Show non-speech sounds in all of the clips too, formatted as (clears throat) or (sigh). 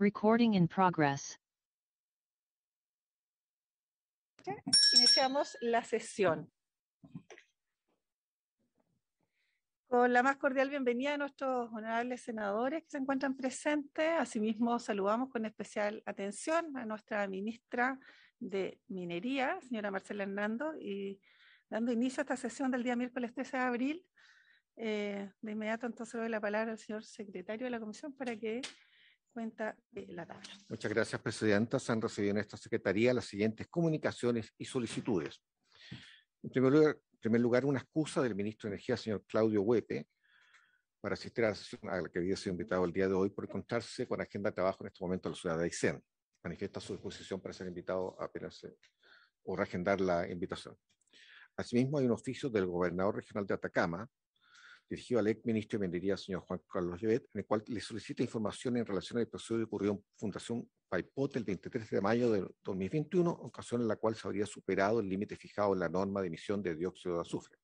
Recording in progress. Iniciamos la sesión. Con la más cordial bienvenida a nuestros honorables senadores que se encuentran presentes. Asimismo, saludamos con especial atención a nuestra ministra de Minería, señora Marcela Hernando, y dando inicio a esta sesión del día miércoles 13 de abril. Eh, de inmediato, entonces, doy la palabra al señor secretario de la Comisión para que cuenta de la tabla. Muchas gracias, Presidenta. Se han recibido en esta Secretaría las siguientes comunicaciones y solicitudes. En primer lugar, en primer lugar una excusa del Ministro de Energía, señor Claudio Huepe, para asistir a la sesión a la que había sido invitado el día de hoy por encontrarse con agenda de trabajo en este momento en la ciudad de Aysén. Manifiesta su disposición para ser invitado apenas o reagendar la invitación. Asimismo, hay un oficio del gobernador regional de Atacama dirigido al ministro de Minería, señor Juan Carlos Llevet, en el cual le solicita información en relación al proceso que ocurrió en Fundación Paipote el 23 de mayo de 2021, ocasión en la cual se habría superado el límite fijado en la norma de emisión de dióxido de azufre.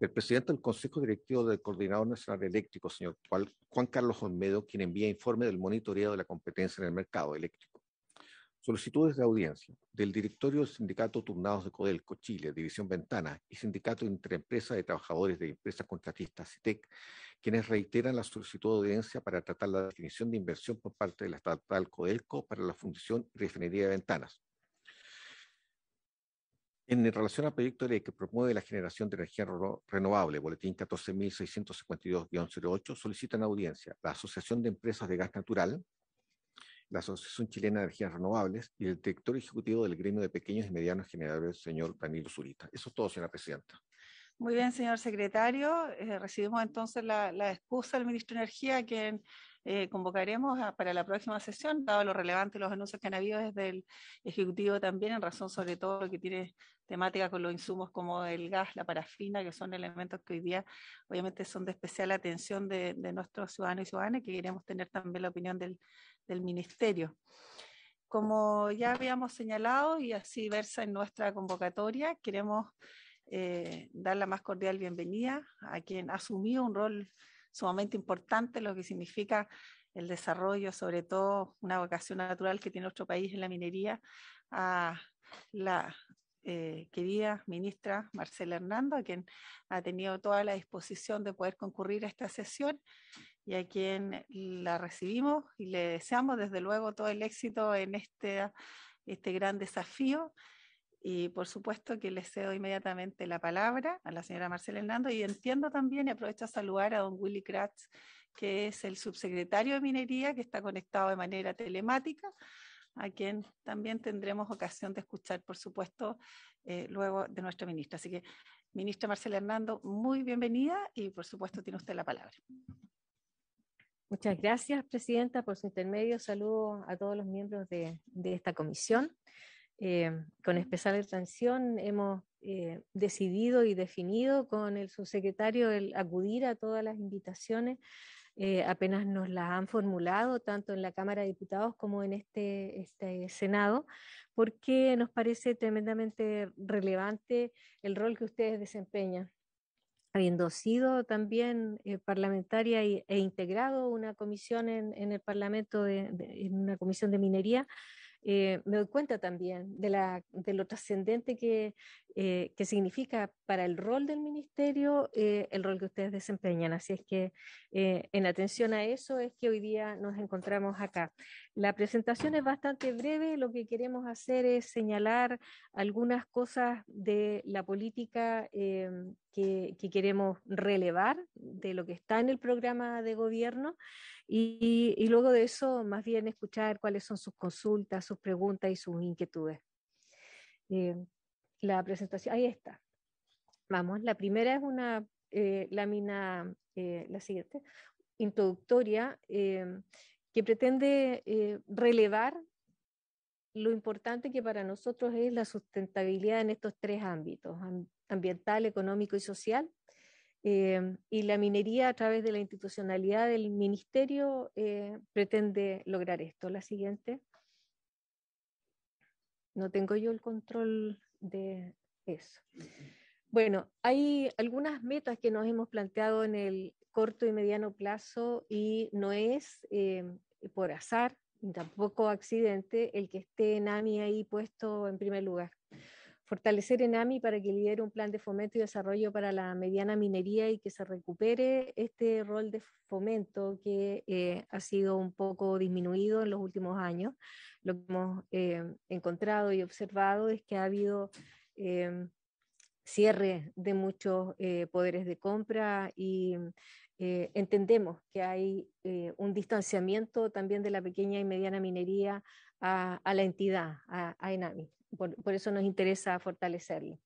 El presidente del Consejo Directivo del Coordinador Nacional Eléctrico, señor Juan Carlos Olmedo, quien envía informe del monitoreo de la competencia en el mercado eléctrico. Solicitudes de audiencia del directorio del Sindicato Turnados de Codelco Chile, División Ventana y Sindicato Interempresa de Trabajadores de Empresas Contratistas CITEC, quienes reiteran la solicitud de audiencia para tratar la definición de inversión por parte de la estatal Codelco para la fundición y refinería de Ventanas. En relación al proyecto de que promueve la generación de energía renovable, boletín 14.652-08, solicitan audiencia la Asociación de Empresas de Gas Natural, la Asociación Chilena de Energías Renovables y el director ejecutivo del Gremio de Pequeños y Medianos Generadores, señor Danilo Zurita. Eso es todo, señora presidenta. Muy bien, señor secretario. Eh, recibimos entonces la, excusa del ministro de Energía, que quien eh, convocaremos para la próxima sesión, dado lo relevante los anuncios que han habido desde el Ejecutivo también, en razón sobre todo lo que tiene temática con los insumos como el gas, la parafina, que son elementos que hoy día obviamente son de especial atención de, de nuestros ciudadanos y ciudadanas, que queremos tener también la opinión del del Ministerio. Como ya habíamos señalado y así versa en nuestra convocatoria, queremos eh, dar la más cordial bienvenida a quien asumió un rol sumamente importante, lo que significa el desarrollo, sobre todo una vocación natural que tiene nuestro país en la minería, a la eh, querida ministra Marcela Hernando, a quien ha tenido toda la disposición de poder concurrir a esta sesión y a quien la recibimos y le deseamos desde luego todo el éxito en este, este gran desafío. Y por supuesto que le cedo inmediatamente la palabra a la señora Marcela Hernando y entiendo también y aprovecho a saludar a don Willy Kratz, que es el subsecretario de Minería, que está conectado de manera telemática a quien también tendremos ocasión de escuchar, por supuesto, eh, luego de nuestra ministra. Así que, ministra Marcela Hernando, muy bienvenida y, por supuesto, tiene usted la palabra. Muchas gracias, Presidenta, por su intermedio. Saludo a todos los miembros de, esta comisión. Eh, con especial atención hemos eh, decidido y definido con el subsecretario el acudir a todas las invitaciones eh, apenas nos la han formulado tanto en la Cámara de Diputados como en este, este, Senado, porque nos parece tremendamente relevante el rol que ustedes desempeñan habiendo sido también eh, parlamentaria e integrado una comisión en, el Parlamento, en una comisión de minería, eh, me doy cuenta también de, lo trascendente eh, que, significa para el rol del ministerio eh, el rol que ustedes desempeñan. Así es que en atención a eso es que hoy día nos encontramos acá. La presentación es bastante breve, lo que queremos hacer es señalar algunas cosas de la política em, que, queremos relevar de lo que está en el programa de gobierno y, luego de eso más bien escuchar cuáles son sus consultas, sus preguntas y sus inquietudes. Eh, la presentación, ahí está. Vamos, la primera es una eh, lámina, eh, la siguiente, introductoria, que pretende relevar lo importante que para nosotros es la sustentabilidad en estos tres ámbitos, ambiental, económico y social. Eh, y la minería a través de la institucionalidad del ministerio eh, pretende lograr esto. La siguiente. No tengo yo el control de eso. Bueno, hay algunas metas que nos hemos planteado en el corto y mediano plazo y no es eh, por azar, y tampoco accidente el que esté ENAMI ahí puesto en primer lugar. Fortalecer ENAMI para que lidere un plan de fomento y desarrollo para la mediana minería y que se recupere este rol de fomento que eh, ha sido un poco disminuido en los últimos años. Lo que hemos eh, encontrado y observado es que ha habido eh, cierre de muchos poderes de compra y eh, entendemos que hay eh, un distanciamiento también de la pequeña y mediana minería a, la entidad, a, ENAMI. Por, eso nos interesa fortalecerlo.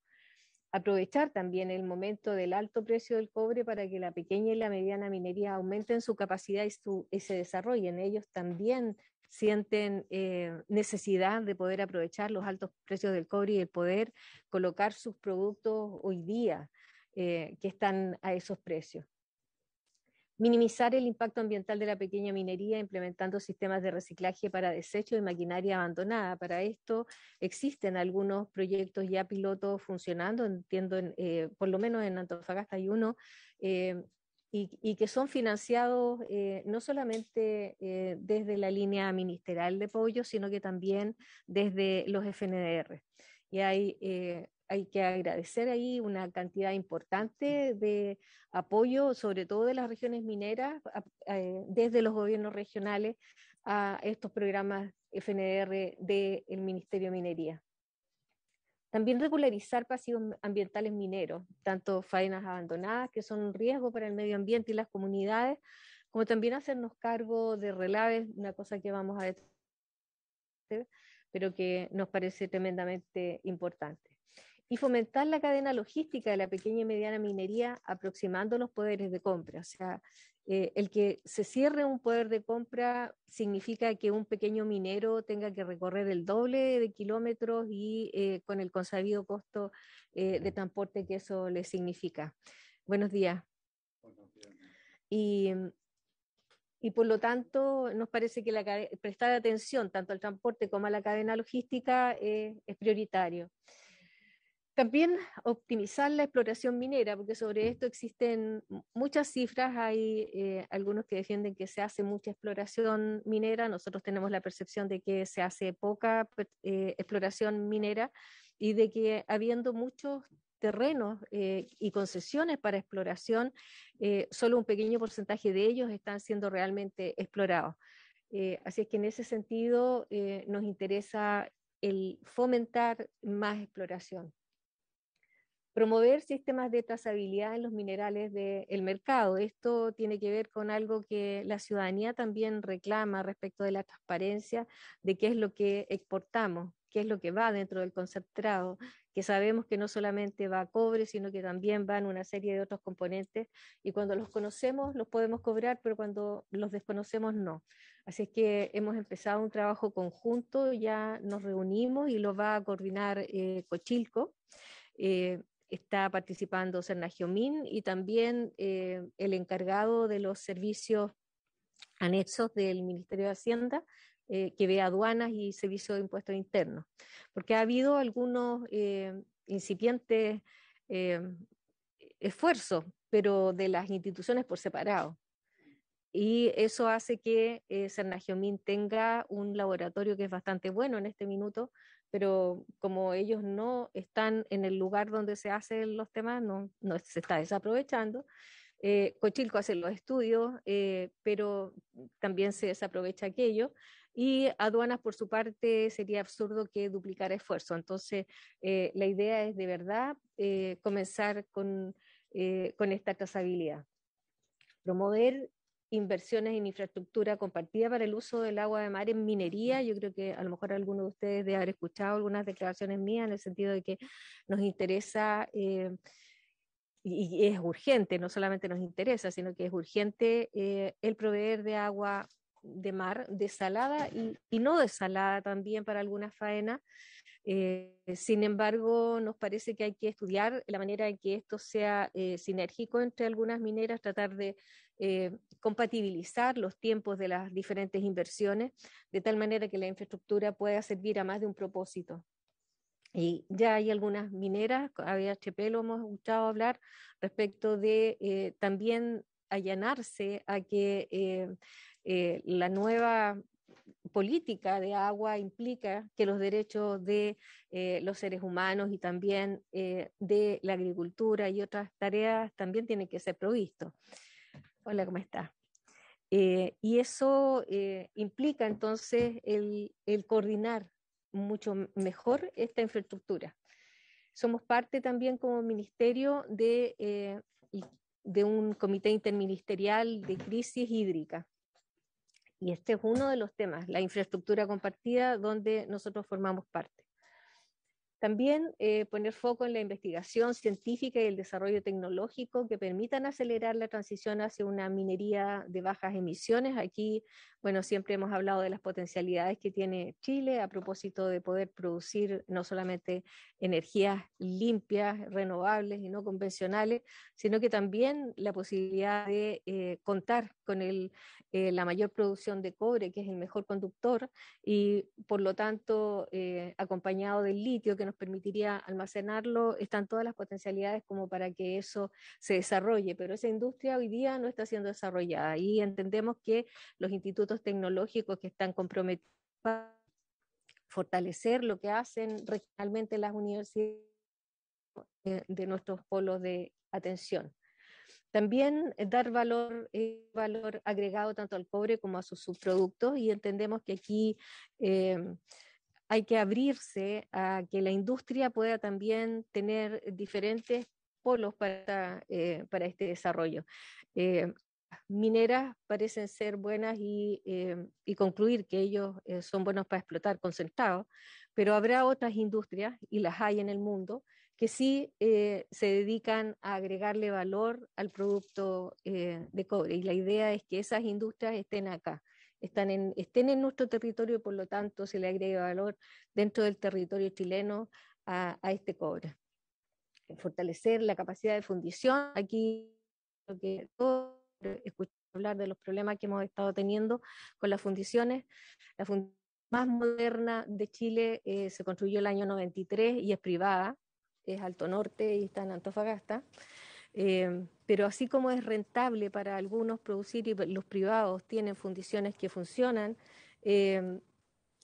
Aprovechar también el momento del alto precio del cobre para que la pequeña y la mediana minería aumenten su capacidad y, su, se desarrollen. Ellos también sienten eh, necesidad de poder aprovechar los altos precios del cobre y el poder colocar sus productos hoy día que están a esos precios minimizar el impacto ambiental de la pequeña minería implementando sistemas de reciclaje para desechos y maquinaria abandonada. Para esto existen algunos proyectos ya pilotos funcionando, entiendo, eh, por lo menos en Antofagasta hay uno. Eh, y, que son financiados eh, no solamente desde la línea ministerial de Pollo, sino que también desde los FNDR. Y hay hay que agradecer ahí una cantidad importante de apoyo, sobre todo de las regiones mineras, eh, desde los gobiernos regionales a estos programas FNR del Ministerio de Minería. También regularizar pasivos ambientales mineros, tanto faenas abandonadas, que son un riesgo para el medio ambiente y las comunidades, como también hacernos cargo de relaves, una cosa que vamos a ver, pero que nos parece tremendamente importante y fomentar la cadena logística de la pequeña y mediana minería aproximando los poderes de compra. O sea, eh, el que se cierre un poder de compra significa que un pequeño minero tenga que recorrer el doble de kilómetros y eh, con el consabido costo eh, de transporte que eso le significa. Buenos días. Y, y por lo tanto, nos parece que prestar atención tanto al transporte como a la cadena logística es prioritario. También optimizar la exploración minera, porque sobre mm. esto existen muchas cifras. Hay eh, algunos que defienden que se hace mucha exploración minera. Nosotros tenemos la percepción de que se hace poca pues, eh, exploración minera y de que habiendo muchos terrenos eh, y concesiones para exploración, solo un pequeño porcentaje de ellos están siendo realmente explorados. así es que en ese sentido nos interesa el fomentar más exploración promover sistemas de trazabilidad en los minerales del mercado. Esto tiene que ver con algo que la ciudadanía también reclama respecto de la transparencia de qué es lo que exportamos, qué es lo que va dentro del concentrado, que sabemos que no solamente va a cobre, sino que también van una serie de otros componentes y cuando los conocemos los podemos cobrar, pero cuando los desconocemos no. Así es que hemos empezado un trabajo conjunto, ya nos reunimos y lo va a coordinar eh, Cochilco. Eh, está participando Sernagiomín y también eh, el encargado de los servicios anexos del Ministerio de Hacienda, eh, que ve aduanas y servicios de impuestos internos, porque ha habido algunos eh, incipientes esfuerzos, pero de las instituciones por separado. Y eso hace que eh, tenga un laboratorio que es bastante bueno en este minuto pero como ellos no están en el lugar donde se hacen los temas, no, no se está desaprovechando. Eh, Cochilco hace los estudios, eh, pero también se desaprovecha aquello. Y aduanas, por su parte, sería absurdo que duplicara esfuerzo. Entonces, eh, la idea es de verdad comenzar con, con esta trazabilidad. Promover inversiones en infraestructura compartida para el uso del agua de mar en minería. Yo creo que a lo mejor alguno de ustedes de haber escuchado algunas declaraciones mías en el sentido de que nos interesa... Eh, y es urgente, no solamente nos interesa, sino que es urgente eh, el proveer de agua de mar desalada y, y no desalada también para algunas faenas. Eh, sin embargo, nos parece que hay que estudiar la manera en que esto sea sinérgico entre algunas mineras, tratar de eh, compatibilizar los tiempos de las diferentes inversiones, de tal manera que la infraestructura pueda servir a más de un propósito. Y ya hay algunas mineras, a BHP lo hemos escuchado hablar respecto de eh, también allanarse a que eh, la nueva política de agua implica que los derechos de los seres humanos y también de la agricultura y otras tareas también tienen que ser provistos. Hola, ¿cómo está? Eh, y eso eh, implica entonces el, coordinar mucho mejor esta infraestructura. Somos parte también como ministerio eh, de un comité interministerial de crisis hídrica. Y este es uno de los temas, la infraestructura compartida, donde nosotros formamos parte. También eh, poner foco en la investigación científica y el desarrollo tecnológico que permitan acelerar la transición hacia una minería de bajas emisiones. Aquí, bueno, siempre hemos hablado de las potencialidades que tiene Chile a propósito de poder producir no solamente energías limpias, renovables y no convencionales, sino que también la posibilidad de eh, contar con eh, la mayor producción de cobre, que es el mejor conductor, y por lo tanto, acompañado del litio que nos permitiría almacenarlo, están todas las potencialidades como para que eso se desarrolle, pero esa industria hoy día no está siendo desarrollada y entendemos que los institutos tecnológicos que están comprometidos para fortalecer lo que hacen regionalmente las universidades eh, de, nuestros polos de atención. También eh, dar valor, eh, valor agregado tanto al cobre como a sus subproductos y entendemos que aquí em, hay que abrirse a que la industria pueda también tener diferentes polos para, eh, este desarrollo. Eh, mineras parecen ser buenas y, eh, concluir que ellos son buenos para explotar concentrados, pero habrá otras industrias, y las hay en el mundo, que sí se dedican a agregarle valor al producto de cobre. Y la idea es que esas industrias estén acá están en, estén en nuestro territorio y por lo tanto se le agrega valor dentro del territorio chileno a, este cobre. Fortalecer la capacidad de fundición. Aquí lo que hablar de los problemas que hemos estado teniendo con las fundiciones. La fundición más moderna de Chile eh, se construyó el año 93 y es privada, es Alto Norte y está en Antofagasta. Em, pero así como es rentable para algunos producir y los privados tienen fundiciones que funcionan, em,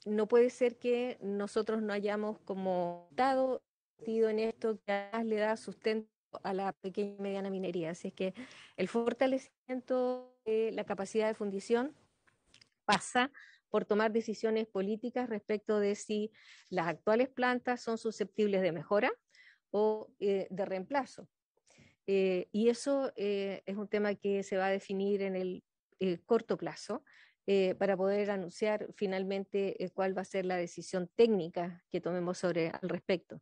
no puede ser que nosotros no hayamos como dado en esto que le da sustento a la pequeña y mediana minería. Así es que el fortalecimiento de la capacidad de fundición pasa por tomar decisiones políticas respecto de si las actuales plantas son susceptibles de mejora o eh, de reemplazo. Eh, y eso eh, es un tema que se va a definir en el eh, corto plazo para poder anunciar finalmente cuál va a ser la decisión técnica que tomemos sobre al respecto.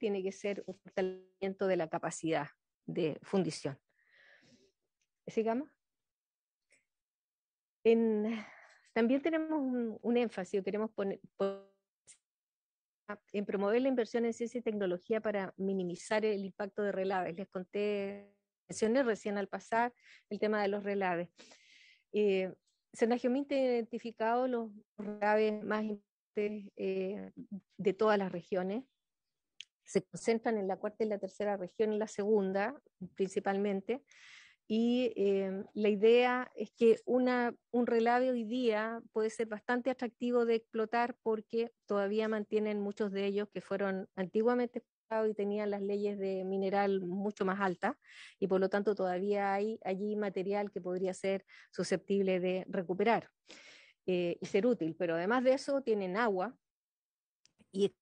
Tiene que ser un fortalecimiento de la capacidad de fundición. Sigamos. también tenemos un, énfasis, queremos poner en promover la inversión en ciencia y tecnología para minimizar el impacto de relaves. Les conté, mencioné recién al pasar el tema de los relaves. Eh, han ha identificado los relaves más importantes eh, de todas las regiones. Se concentran en la cuarta y la tercera región, en la segunda principalmente. Y eh, la idea es que una, un relave hoy día puede ser bastante atractivo de explotar porque todavía mantienen muchos de ellos que fueron antiguamente explotados y tenían las leyes de mineral mucho más altas y por lo tanto todavía hay allí material que podría ser susceptible de recuperar eh, y ser útil. Pero además de eso tienen agua y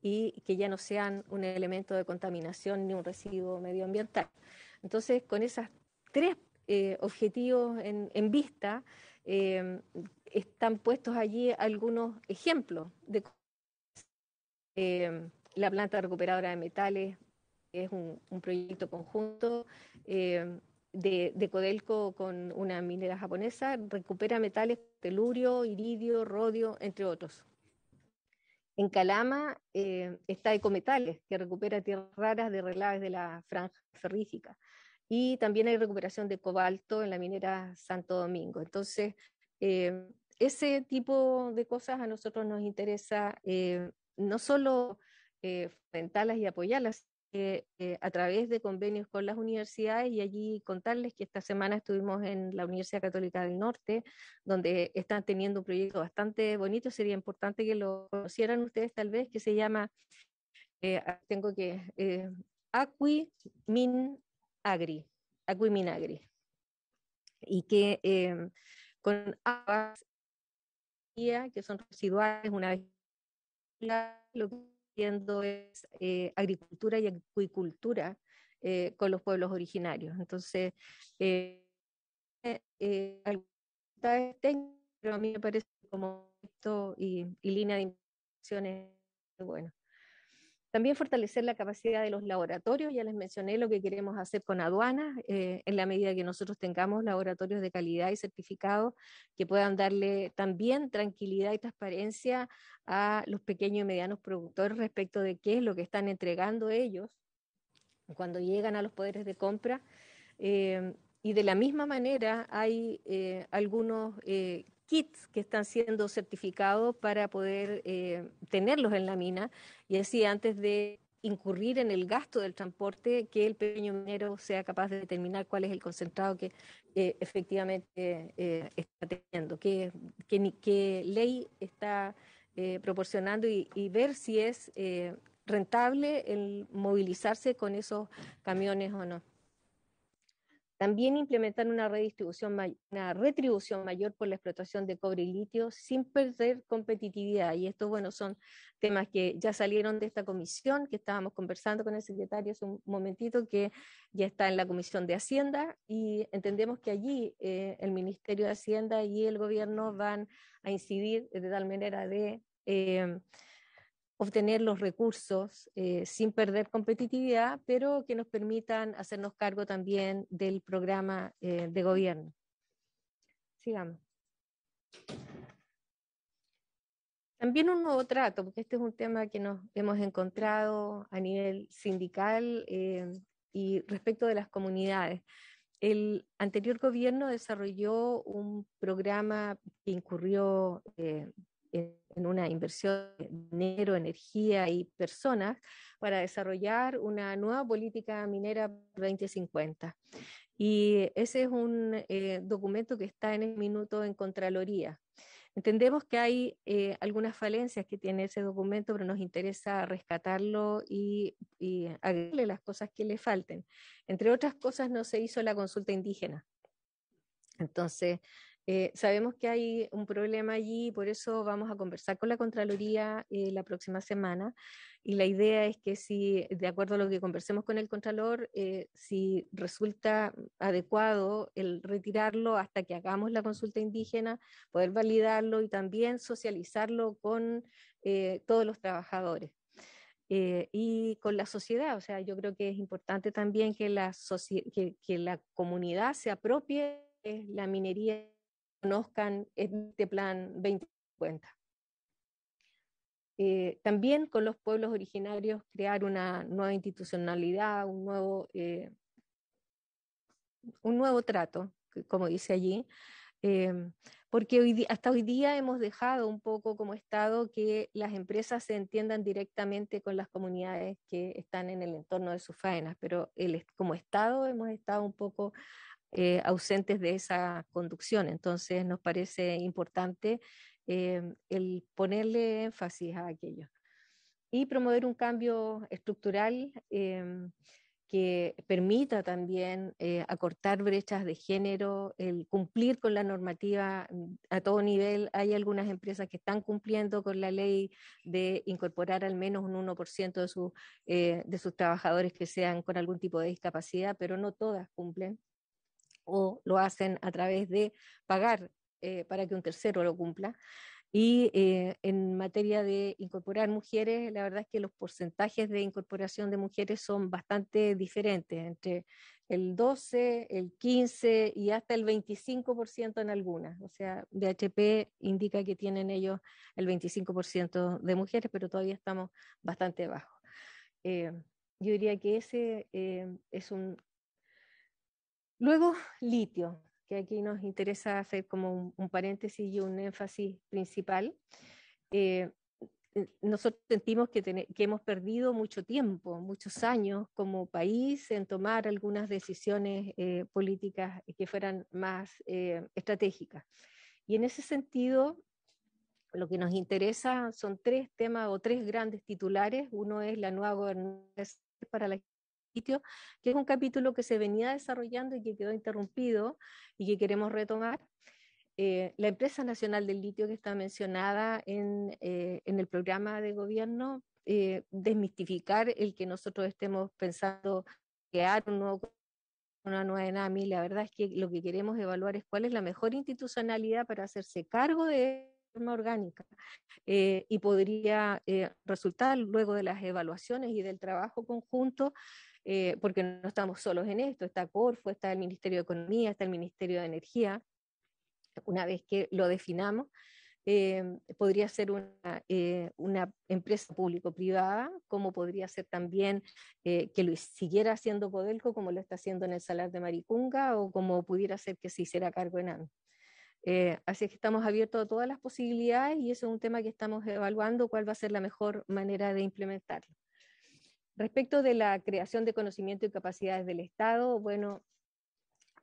y que ya no sean un elemento de contaminación ni un residuo medioambiental. Entonces, con esos tres eh, objetivos en, vista, eh, están puestos allí algunos ejemplos de eh, la planta recuperadora de metales es un, proyecto conjunto eh, de, de, Codelco con una minera japonesa, recupera metales telurio, iridio, rodio, entre otros. En Calama eh, está Ecometales, que recupera tierras raras de relaves de la franja ferrífica. Y también hay recuperación de cobalto en la minera Santo Domingo. Entonces, eh, ese tipo de cosas a nosotros nos interesa eh, no solo fomentarlas y apoyarlas, eh, eh, a través de convenios con las universidades y allí contarles que esta semana estuvimos en la Universidad Católica del Norte, donde están teniendo un proyecto bastante bonito, sería importante que lo conocieran ustedes tal vez, que se llama, eh, tengo que, Acui Min Agri, Acui Agri, y que em, con aguas que son residuales, una vez lo que es eh, agricultura y acuicultura eh, con los pueblos originarios. Entonces, eh, pero a mí me parece como esto y, línea de inversiones bueno. También fortalecer la capacidad de los laboratorios, ya les mencioné lo que queremos hacer con aduanas, eh, en la medida que nosotros tengamos laboratorios de calidad y certificados que puedan darle también tranquilidad y transparencia a los pequeños y medianos productores respecto de qué es lo que están entregando ellos cuando llegan a los poderes de compra. Eh, y de la misma manera hay eh, algunos kits que están siendo certificados para poder eh, tenerlos en la mina. Y así, antes de incurrir en el gasto del transporte, que el pequeño minero sea capaz de determinar cuál es el concentrado que eh, efectivamente eh, está teniendo, qué, qué ley está proporcionando y, y, ver si es rentable el movilizarse con esos camiones o no. También implementar una, redistribución una retribución mayor por la explotación de cobre y litio sin perder competitividad. Y estos, bueno, son temas que ya salieron de esta comisión, que estábamos conversando con el secretario hace un momentito, que ya está en la Comisión de Hacienda y entendemos que allí eh, el Ministerio de Hacienda y el gobierno van a incidir eh, de tal manera de... Em, obtener los recursos eh, sin perder competitividad, pero que nos permitan hacernos cargo también del programa eh, de gobierno. Sigamos. También un nuevo trato, porque este es un tema que nos hemos encontrado a nivel sindical eh, y respecto de las comunidades. El anterior gobierno desarrolló un programa que incurrió eh, en una inversión de dinero, energía y personas para desarrollar una nueva política minera 2050. Y ese es un eh, documento que está en el minuto en Contraloría. Entendemos que hay eh, algunas falencias que tiene ese documento, pero nos interesa rescatarlo y, y agregarle las cosas que le falten. Entre otras cosas, no se hizo la consulta indígena. Entonces, eh, sabemos que hay un problema allí, por eso vamos a conversar con la Contraloría eh, la próxima semana. Y la idea es que si, de acuerdo a lo que conversemos con el Contralor, eh, si resulta adecuado el retirarlo hasta que hagamos la consulta indígena, poder validarlo y también socializarlo con todos los trabajadores. y con la sociedad. O sea, yo creo que es importante también que la, que, que la comunidad se apropie de la minería conozcan este plan 2050. Eh, también con los pueblos originarios crear una nueva institucionalidad, un nuevo, eh, un nuevo trato, como dice allí, em, porque hasta hoy día hemos dejado un poco como Estado que las empresas se entiendan directamente con las comunidades que están en el entorno de sus faenas, pero como Estado hemos estado un poco eh, ausentes de esa conducción. Entonces nos parece importante em, el ponerle énfasis a aquello y promover un cambio estructural em, que permita también eh, acortar brechas de género, el cumplir con la normativa a todo nivel. Hay algunas empresas que están cumpliendo con la ley de incorporar al menos un 1% de, eh, de sus trabajadores que sean con algún tipo de discapacidad, pero no todas cumplen o lo hacen a través de pagar eh, para que un tercero lo cumpla. Y eh, en materia de incorporar mujeres, la verdad es que los porcentajes de incorporación de mujeres son bastante diferentes, entre el 12, el 15 y hasta el 25% en algunas. O sea, BHP indica que tienen ellos el 25% de mujeres, pero todavía estamos bastante bajos. Eh, yo diría que ese es un Luego, litio, que aquí nos interesa hacer como un, paréntesis y un énfasis principal. Eh, eh, nosotros sentimos que, hemos perdido mucho tiempo, muchos años como país en tomar algunas decisiones eh, políticas que fueran más estratégicas. Y en ese sentido, lo que nos interesa son tres temas o tres grandes titulares. Uno es la nueva gobernanza para la que es un capítulo que se venía desarrollando y que quedó interrumpido y que queremos retomar. Eh, la empresa nacional del litio que está mencionada en, eh, en el programa de gobierno, eh, desmistificar el que nosotros estemos pensando crear un nuevo una nueva ENAMI, la verdad es que lo que queremos evaluar es cuál es la mejor institucionalidad para hacerse cargo de forma orgánica eh, y podría resultar luego de las evaluaciones y del trabajo conjunto eh, porque no estamos solos en esto, está Corfo, está el Ministerio de Economía, está el Ministerio de Energía, una vez que lo definamos, eh, podría ser eh, una, empresa público-privada, como podría ser también que lo siguiera haciendo Poderco, como lo está haciendo en el Salar de Maricunga, o como pudiera ser que se hiciera cargo en así que estamos abiertos a todas las posibilidades y eso es un tema que estamos evaluando, cuál va a ser la mejor manera de implementarlo. Respecto de la creación de conocimiento y capacidades del Estado, bueno,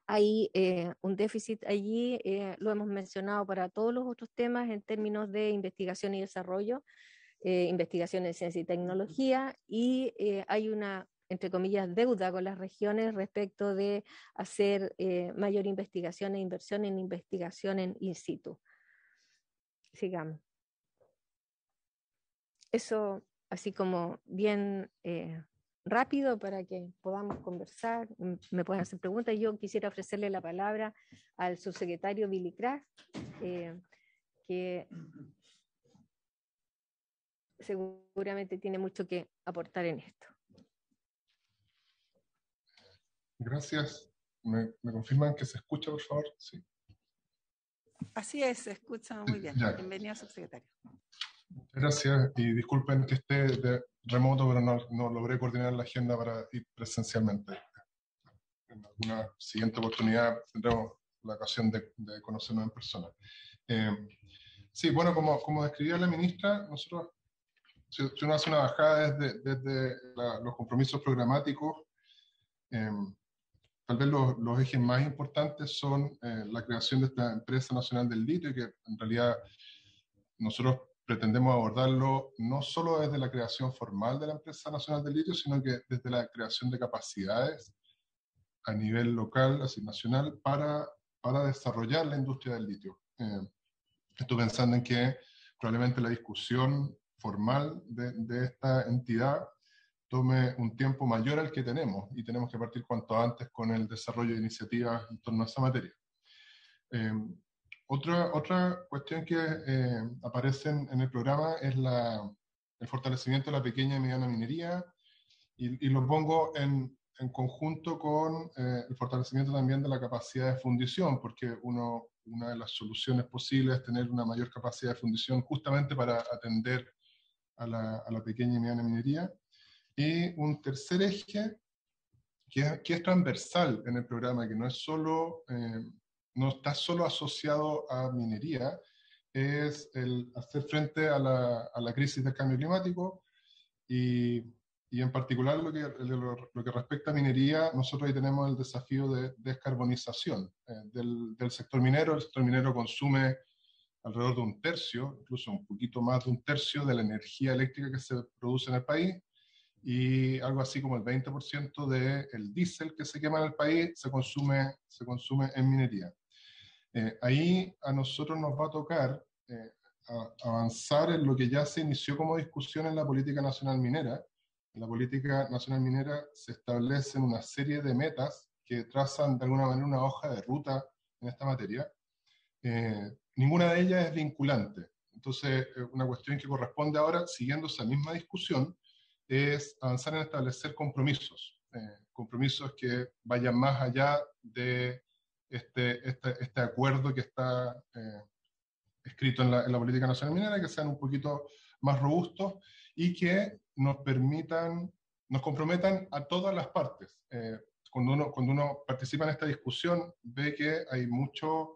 hay eh, un déficit allí, eh, lo hemos mencionado para todos los otros temas en términos de investigación y desarrollo, eh, investigación en ciencia y tecnología, y hay una, entre comillas, deuda con las regiones respecto de hacer mayor investigación e inversión en investigación en in situ. Sigamos. Eso así como bien eh, rápido para que podamos conversar, me puedan hacer preguntas. Yo quisiera ofrecerle la palabra al subsecretario Billy Kraft, eh, que seguramente tiene mucho que aportar en esto. Gracias. ¿Me, confirman que se escucha, por favor? Sí. Así es, se escucha muy bien. Bienvenido, subsecretario. Gracias y disculpen que esté de remoto, pero no, logré coordinar la agenda para ir presencialmente. En alguna siguiente oportunidad tendremos la ocasión de, conocernos en persona. Eh, sí, bueno, como, como describía la ministra, nosotros, si, uno hace una bajada desde, desde los compromisos programáticos, eh, tal vez los, los, ejes más importantes son eh, la creación de esta empresa nacional del litio, que en realidad nosotros pretendemos abordarlo no solo desde la creación formal de la empresa nacional del litio, sino que desde la creación de capacidades a nivel local, así nacional, para, para desarrollar la industria del litio. Eh, estoy pensando en que probablemente la discusión formal de, esta entidad tome un tiempo mayor al que tenemos y tenemos que partir cuanto antes con el desarrollo de iniciativas en torno a esa materia. Eh, otra, otra cuestión que eh, aparece en, el programa es el fortalecimiento de la pequeña y mediana minería y, lo pongo en, en conjunto con eh, el fortalecimiento también de la capacidad de fundición, porque uno, una de las soluciones posibles es tener una mayor capacidad de fundición justamente para atender a la, a la pequeña y mediana minería. Y un tercer eje que, que, es transversal en el programa, que no es solo... Eh, no está solo asociado a minería, es el hacer frente a la, crisis del cambio climático y, en particular lo que, lo, que, respecta a minería, nosotros ahí tenemos el desafío de descarbonización eh, del, sector minero. El sector minero consume alrededor de un tercio, incluso un poquito más de un tercio de la energía eléctrica que se produce en el país y algo así como el 20% del de diésel que se quema en el país se consume, se consume en minería. Eh, ahí a nosotros nos va a tocar eh, avanzar en lo que ya se inició como discusión en la política nacional minera. En la política nacional minera se establecen una serie de metas que trazan de alguna manera una hoja de ruta en esta materia. Eh, ninguna de ellas es vinculante. Entonces, una cuestión que corresponde ahora, siguiendo esa misma discusión, es avanzar en establecer compromisos. compromisos que vayan más allá de este, este, este acuerdo que está eh, escrito en la, en la, política nacional minera, que sean un poquito más robustos y que nos permitan, nos comprometan a todas las partes. Eh, cuando, uno, cuando uno participa en esta discusión, ve que hay mucho,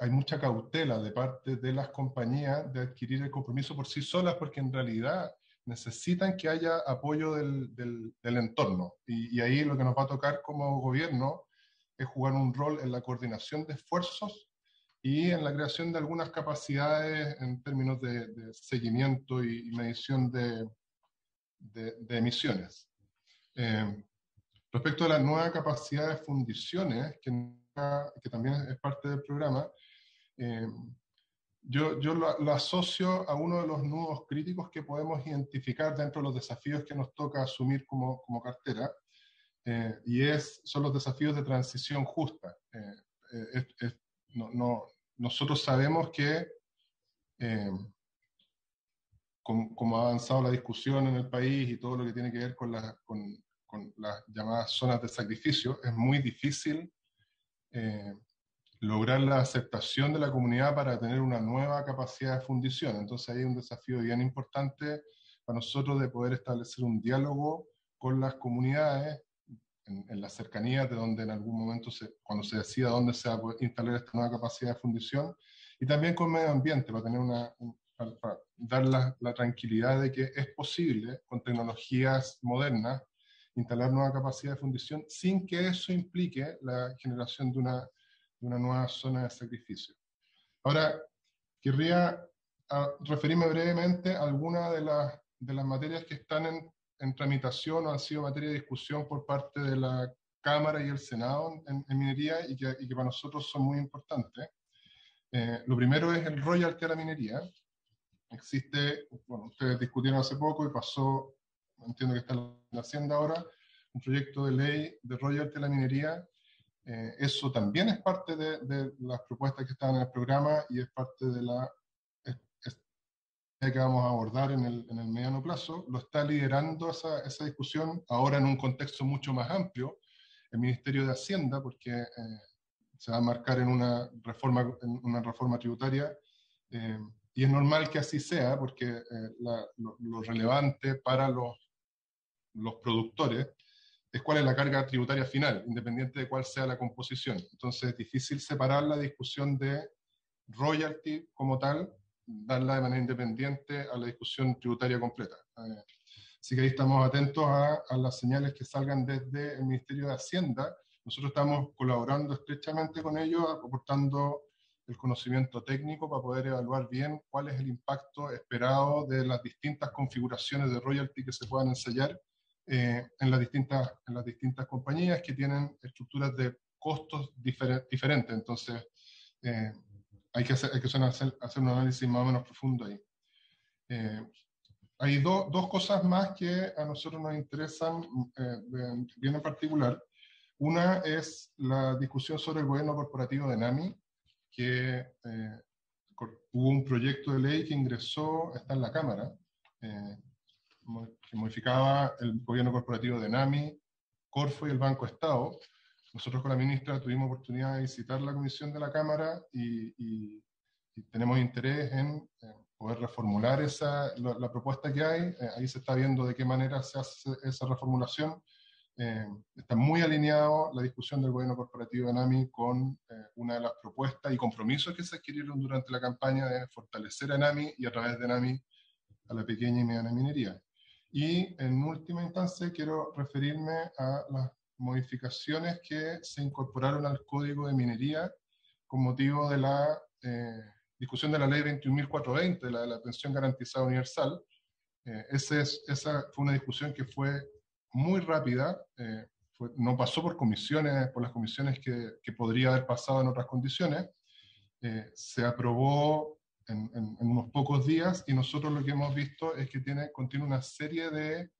hay mucha cautela de parte de las compañías de adquirir el compromiso por sí solas, porque en realidad necesitan que haya apoyo del, del, del entorno. Y, y, ahí lo que nos va a tocar como gobierno es jugar un rol en la coordinación de esfuerzos y en la creación de algunas capacidades en términos de, seguimiento y, medición de, de, emisiones. Eh, respecto a la nueva capacidad de fundiciones, que, que también es parte del programa, eh, yo, yo lo, asocio a uno de los nudos críticos que podemos identificar dentro de los desafíos que nos toca asumir como, como cartera, eh, y es, son los desafíos de transición justa. Eh, eh, no, nosotros sabemos que, como, ha avanzado la discusión en el país y todo lo que tiene que ver con, las llamadas zonas de sacrificio, es muy difícil lograr la aceptación de la comunidad para tener una nueva capacidad de fundición. Entonces hay un desafío bien importante para nosotros de poder establecer un diálogo con las comunidades en, la cercanía cercanías de donde en algún momento, se, cuando se decida dónde se va a instalar esta nueva capacidad de fundición, y también con medio ambiente, para, tener una, para, dar la, tranquilidad de que es posible, con tecnologías modernas, instalar nueva capacidad de fundición sin que eso implique la generación de una, de una nueva zona de sacrificio. Ahora, querría ah, referirme brevemente a algunas de las, de las materias que están en en tramitación o ha sido materia de discusión por parte de la Cámara y el Senado en, minería y que, para nosotros son muy importantes. Eh, lo primero es el royalty a la minería. Existe, bueno, ustedes discutieron hace poco y pasó, entiendo que está en la Hacienda ahora, un proyecto de ley de royalty a la minería. Eh, eso también es parte de, las propuestas que están en el programa y es parte de la que vamos a abordar en el, en el mediano plazo, lo está liderando esa, esa, discusión ahora en un contexto mucho más amplio, el Ministerio de Hacienda, porque eh, se va a marcar en una reforma, en una reforma tributaria, eh, y es normal que así sea, porque eh, la, lo, lo, relevante para los, los productores es cuál es la carga tributaria final, independiente de cuál sea la composición. Entonces es difícil separar la discusión de royalty como tal darla de manera independiente a la discusión tributaria completa. Eh, así que ahí estamos atentos a, a, las señales que salgan desde el Ministerio de Hacienda. Nosotros estamos colaborando estrechamente con ellos, aportando el conocimiento técnico para poder evaluar bien cuál es el impacto esperado de las distintas configuraciones de royalty que se puedan ensayar eh, en, las distintas, en las distintas compañías que tienen estructuras de costos diferentes. Entonces, eh, hay que hacer, hay que hacer, un análisis más o menos profundo ahí. Eh, hay dos cosas más que a nosotros nos interesan, eh, bien en particular. Una es la discusión sobre el gobierno corporativo de NAMI, que eh, hubo un proyecto de ley que ingresó, está en la Cámara, eh, que modificaba el gobierno corporativo de NAMI, Corfo y el Banco Estado, nosotros con la ministra tuvimos oportunidad de visitar la comisión de la Cámara y, y, tenemos interés en, poder reformular esa, la, propuesta que hay. Eh, ahí se está viendo de qué manera se hace esa reformulación. Eh, está muy alineado la discusión del gobierno corporativo de NAMI con eh, una de las propuestas y compromisos que se adquirieron durante la campaña de fortalecer a NAMI y a través de NAMI a la pequeña y mediana minería. Y en última instancia quiero referirme a las modificaciones que se incorporaron al Código de Minería con motivo de la eh, discusión de la Ley 21.420, la de la pensión garantizada universal. Eh, ese es, esa fue una discusión que fue muy rápida, eh, no pasó por comisiones, por las comisiones que, que podría haber pasado en otras condiciones. se aprobó en, en, unos pocos días y nosotros lo que hemos visto es que tiene, contiene una serie de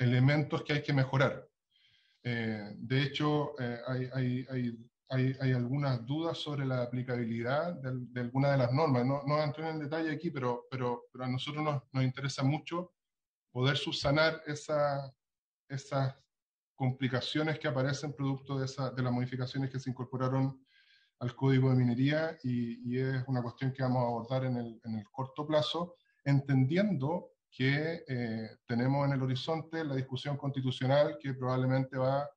elementos que hay que mejorar. Eh, de hecho, eh, hay, hay, hay, hay, algunas dudas sobre la aplicabilidad de, de algunas de las normas. No, no entro en el detalle aquí, pero, pero, pero a nosotros nos, nos, interesa mucho poder subsanar esa, esas complicaciones que aparecen producto de, esa, de las modificaciones que se incorporaron al Código de Minería y, y es una cuestión que vamos a abordar en el, en el corto plazo, entendiendo que eh, tenemos en el horizonte la discusión constitucional que probablemente va,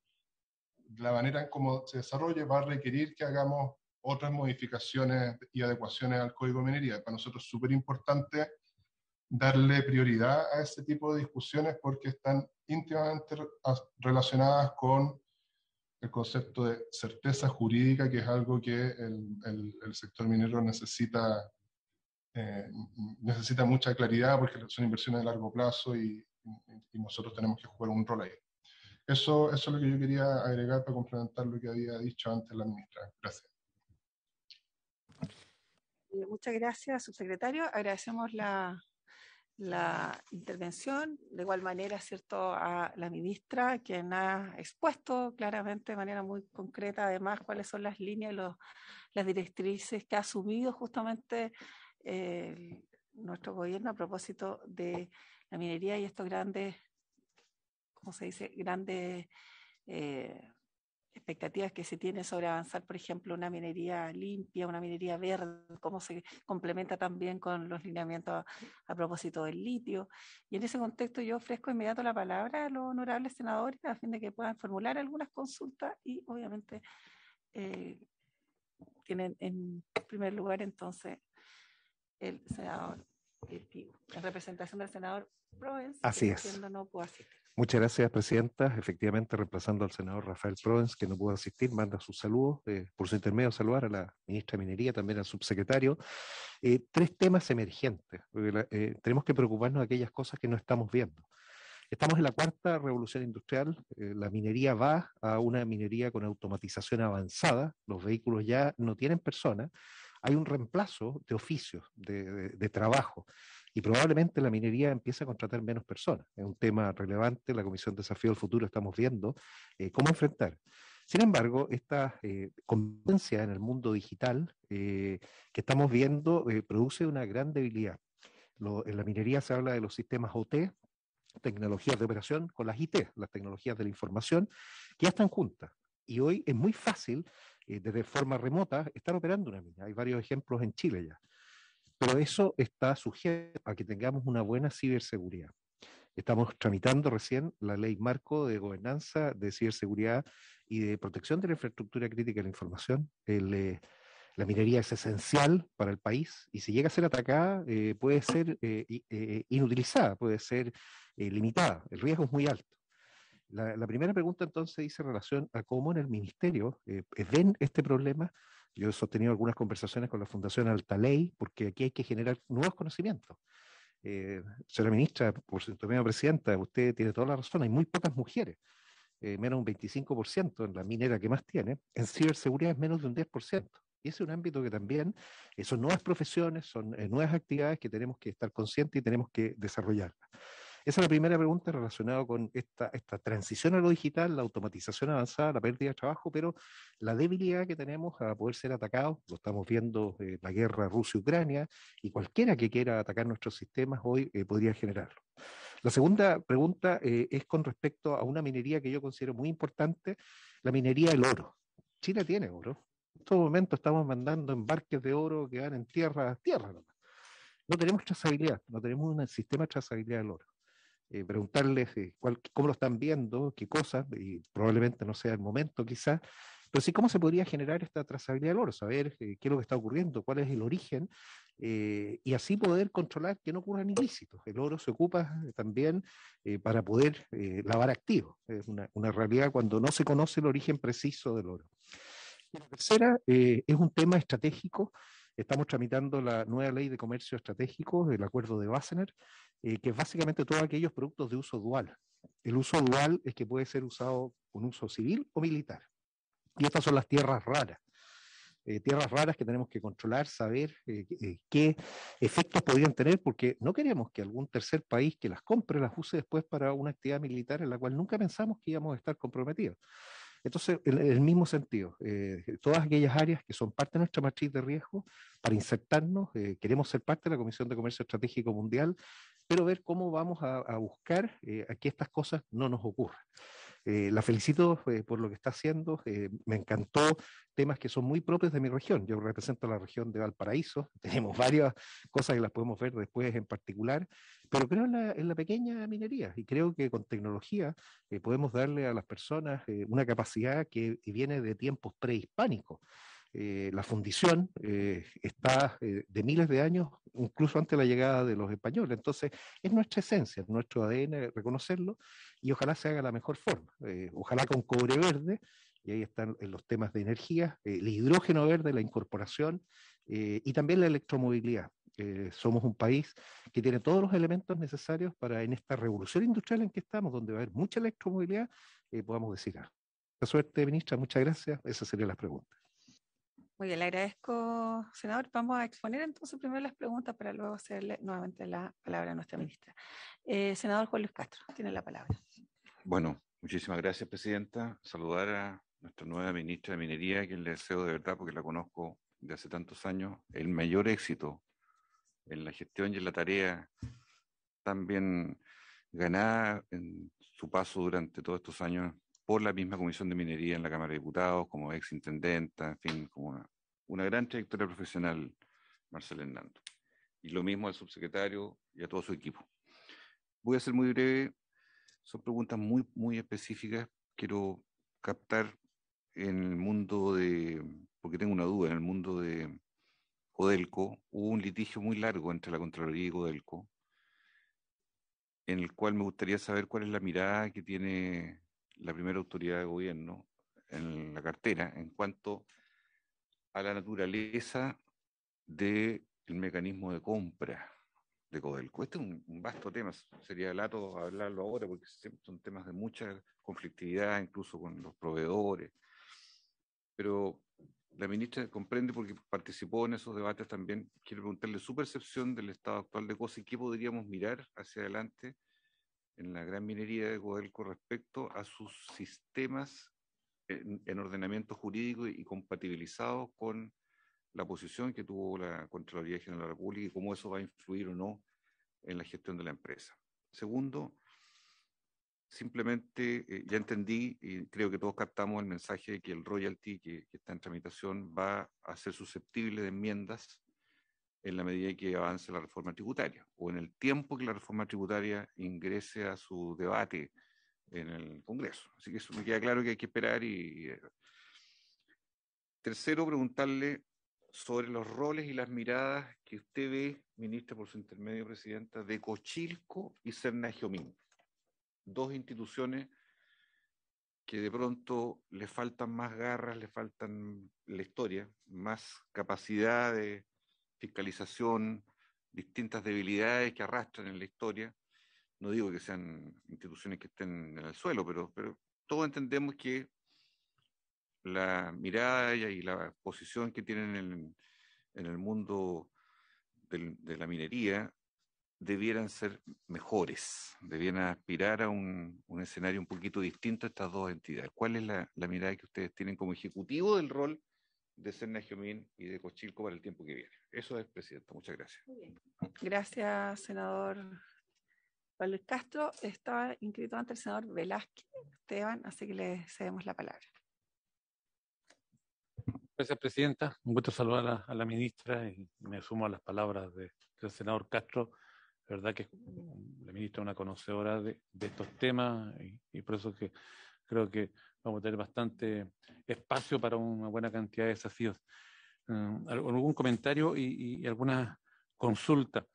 la manera en cómo se desarrolle, va a requerir que hagamos otras modificaciones y adecuaciones al Código de Minería. Para nosotros es súper importante darle prioridad a este tipo de discusiones porque están íntimamente relacionadas con el concepto de certeza jurídica, que es algo que el, el, el sector minero necesita eh, necesita mucha claridad porque son inversiones de largo plazo y, nosotros tenemos que jugar un rol ahí. Eso, eso es lo que yo quería agregar para complementar lo que había dicho antes la ministra. Gracias. Eh, muchas gracias, subsecretario. Agradecemos la, la intervención, de igual manera, ¿cierto?, a la ministra, quien ha expuesto claramente de manera muy concreta, además, cuáles son las líneas, los, las directrices que ha asumido justamente nuestro gobierno a propósito de la minería y estos grandes, ¿cómo se dice?, grandes eh, expectativas que se tiene sobre avanzar, por ejemplo, una minería limpia, una minería verde, cómo se complementa también con los lineamientos a, propósito del litio. Y en ese contexto yo ofrezco inmediato la palabra a los honorables senadores a fin de que puedan formular algunas consultas y obviamente eh, tienen en primer lugar entonces el senador en representación del senador Provence. Así es. No pudo asistir. Muchas gracias, Presidenta. Efectivamente, reemplazando al senador Rafael Provence, que no pudo asistir, manda sus saludos. Eh, por su intermedio, saludar a la ministra de Minería, también al subsecretario. Eh, tres temas emergentes. Eh, tenemos que preocuparnos de aquellas cosas que no estamos viendo. Estamos en la cuarta revolución industrial, la minería va a una minería con automatización avanzada, los vehículos ya no tienen personas, hay un reemplazo de oficios, de, trabajo, y probablemente la minería empiece a contratar menos personas. Es un tema relevante, la Comisión de Desafío del Futuro estamos viendo eh, cómo enfrentar. Sin embargo, esta eh, convivencia en el mundo digital eh, que estamos viendo produce una gran debilidad. en la minería se habla de los sistemas OT, tecnologías de operación, con las IT, las tecnologías de la información, que ya están juntas. Y hoy es muy fácil eh, desde forma remota están operando una mina. Hay varios ejemplos en Chile ya. Pero eso está sujeto a que tengamos una buena ciberseguridad. Estamos tramitando recién la ley marco de gobernanza de ciberseguridad y de protección de la infraestructura crítica de la información. Eh, la minería es esencial para el país y si llega a ser atacada eh, puede ser inutilizada, puede ser limitada. El riesgo es muy alto. La, primera pregunta entonces dice relación a cómo en el ministerio eh, eh, ven este problema. Yo he sostenido algunas conversaciones con la Fundación Ley, porque aquí hay que generar nuevos conocimientos. Eh, señora ministra, por su intermedio presidenta, usted tiene toda la razón, hay muy pocas mujeres, menos un 25% en la minera que más tiene, en ciberseguridad es menos de un 10%. Y ese es un ámbito que también son nuevas profesiones, son nuevas actividades que tenemos que estar conscientes y tenemos que desarrollarlas. Esa es la primera pregunta relacionada con esta, transición a lo digital, la automatización avanzada, la pérdida de trabajo, pero la debilidad que tenemos a poder ser atacados, lo estamos viendo eh, la guerra Rusia-Ucrania, y cualquiera que quiera atacar nuestros sistemas hoy eh, podría generarlo. La segunda pregunta eh, es con respecto a una minería que yo considero muy importante, la minería del oro. China tiene oro. En estos momento estamos mandando embarques de oro que van en tierra, a tierra No tenemos trazabilidad, no tenemos un sistema de trazabilidad del oro. Eh, preguntarles eh, cómo lo están viendo, qué cosas, y probablemente no sea el momento quizás, pero sí cómo se podría generar esta trazabilidad del oro, saber eh, qué es lo que está ocurriendo, cuál es el origen, y así poder controlar que no ocurran ilícitos. El oro se ocupa también para poder lavar activos, es una, realidad cuando no se conoce el origen preciso del oro. la tercera es un tema estratégico Estamos tramitando la nueva ley de comercio estratégico, el acuerdo de Wassener, eh, que es básicamente todos aquellos productos de uso dual. El uso dual es que puede ser usado con uso civil o militar. Y estas son las tierras raras. Eh, tierras raras que tenemos que controlar, saber eh, qué efectos podrían tener, porque no queremos que algún tercer país que las compre las use después para una actividad militar en la cual nunca pensamos que íbamos a estar comprometidos. Entonces, en, el mismo sentido, eh, todas aquellas áreas que son parte de nuestra matriz de riesgo, para insertarnos, eh, queremos ser parte de la Comisión de Comercio Estratégico Mundial, pero ver cómo vamos a, a buscar eh, a que estas cosas no nos ocurran. Eh, la felicito eh, por lo que está haciendo, eh, me encantó temas que son muy propios de mi región. Yo represento la región de Valparaíso, (laughs) tenemos varias cosas que las podemos ver después en particular, pero creo en la pequeña minería y creo que con tecnología podemos darle a las personas una capacidad que viene de tiempos prehispánicos. Eh, la fundición eh, está eh, de miles de años, incluso antes de la llegada de los españoles. Entonces, es nuestra esencia, nuestro ADN reconocerlo y ojalá se haga la mejor forma. ojalá con cobre verde, y ahí están los temas de energía, el hidrógeno verde, la incorporación y también la electromovilidad. somos un país que tiene todos los elementos necesarios para en esta revolución industrial en que estamos, donde va a haber mucha electromovilidad, podamos decir ah, Suerte, ministra, muchas gracias. Esas serían las preguntas. Muy bien, le agradezco, senador. Vamos a exponer entonces primero las preguntas para luego hacerle nuevamente la palabra a nuestra ministra. Eh, senador Juan Luis Castro, tiene la palabra. Bueno, muchísimas gracias, presidenta. Saludar a nuestra nueva ministra de Minería, quien le deseo de verdad, porque la conozco de hace tantos años, el mayor éxito en la gestión y en la tarea tan bien ganada en su paso durante todos estos años por la misma Comisión de Minería en la Cámara de Diputados, como ex intendenta, en fin, como una, gran trayectoria profesional, Marcela Hernando. Y lo mismo al subsecretario y a todo su equipo. Voy a ser muy breve, son preguntas muy, muy específicas. Quiero captar en el mundo de, porque tengo una duda, en el mundo de Codelco, hubo un litigio muy largo entre la Contraloría y Codelco, en el cual me gustaría saber cuál es la mirada que tiene la primera autoridad de gobierno en la cartera en cuanto a la naturaleza del el mecanismo de compra de Codelco. Este es un, vasto tema, sería lato hablarlo ahora porque son temas de mucha conflictividad, incluso con los proveedores. Pero la ministra comprende porque participó en esos debates también. Quiero preguntarle su percepción del estado actual de cosas y qué podríamos mirar hacia adelante en la gran minería de Codelco respecto a sus sistemas en, ordenamiento jurídico y, compatibilizados con la posición que tuvo la Contraloría General de la República y cómo eso va a influir o no en la gestión de la empresa. Segundo, simplemente eh, ya entendí y creo que todos captamos el mensaje de que el royalty que está en tramitación va a ser susceptible de enmiendas en la medida que avance la reforma tributaria o en el tiempo que la reforma tributaria ingrese a su debate en el Congreso. Así que eso me queda claro que hay que esperar. Y, eh, tercero, preguntarle sobre los roles y las miradas que usted ve, ministra por su intermedio, presidenta, de Cochilco y Cernagiomín, dos instituciones que de pronto le faltan más garras, le faltan la historia, más capacidad de, fiscalización, distintas debilidades que arrastran en la historia. No digo que sean instituciones que estén en el suelo, pero, pero todos entendemos que la mirada y la posición que tienen en, el mundo de la minería debieran ser mejores, debieran aspirar a un, escenario un poquito distinto a estas dos entidades. ¿Cuál es la mirada que ustedes tienen como ejecutivo del rol de Serna y de Cochilco para el tiempo que viene. Eso es, Presidenta. Muchas gracias. Gracias, senador Pablo Castro. Estaba inscrito ante el senador Velázquez Esteban, así que le cedemos la palabra. Gracias, Presidenta. Un gusto saludar a, la, ministra y me sumo a las palabras del senador Castro. La verdad que la ministra es una conocedora de, estos temas y, y por eso que creo que vamos a tener bastante espacio para una buena cantidad de desafíos. Mm, algún comentario y, alguna consulta.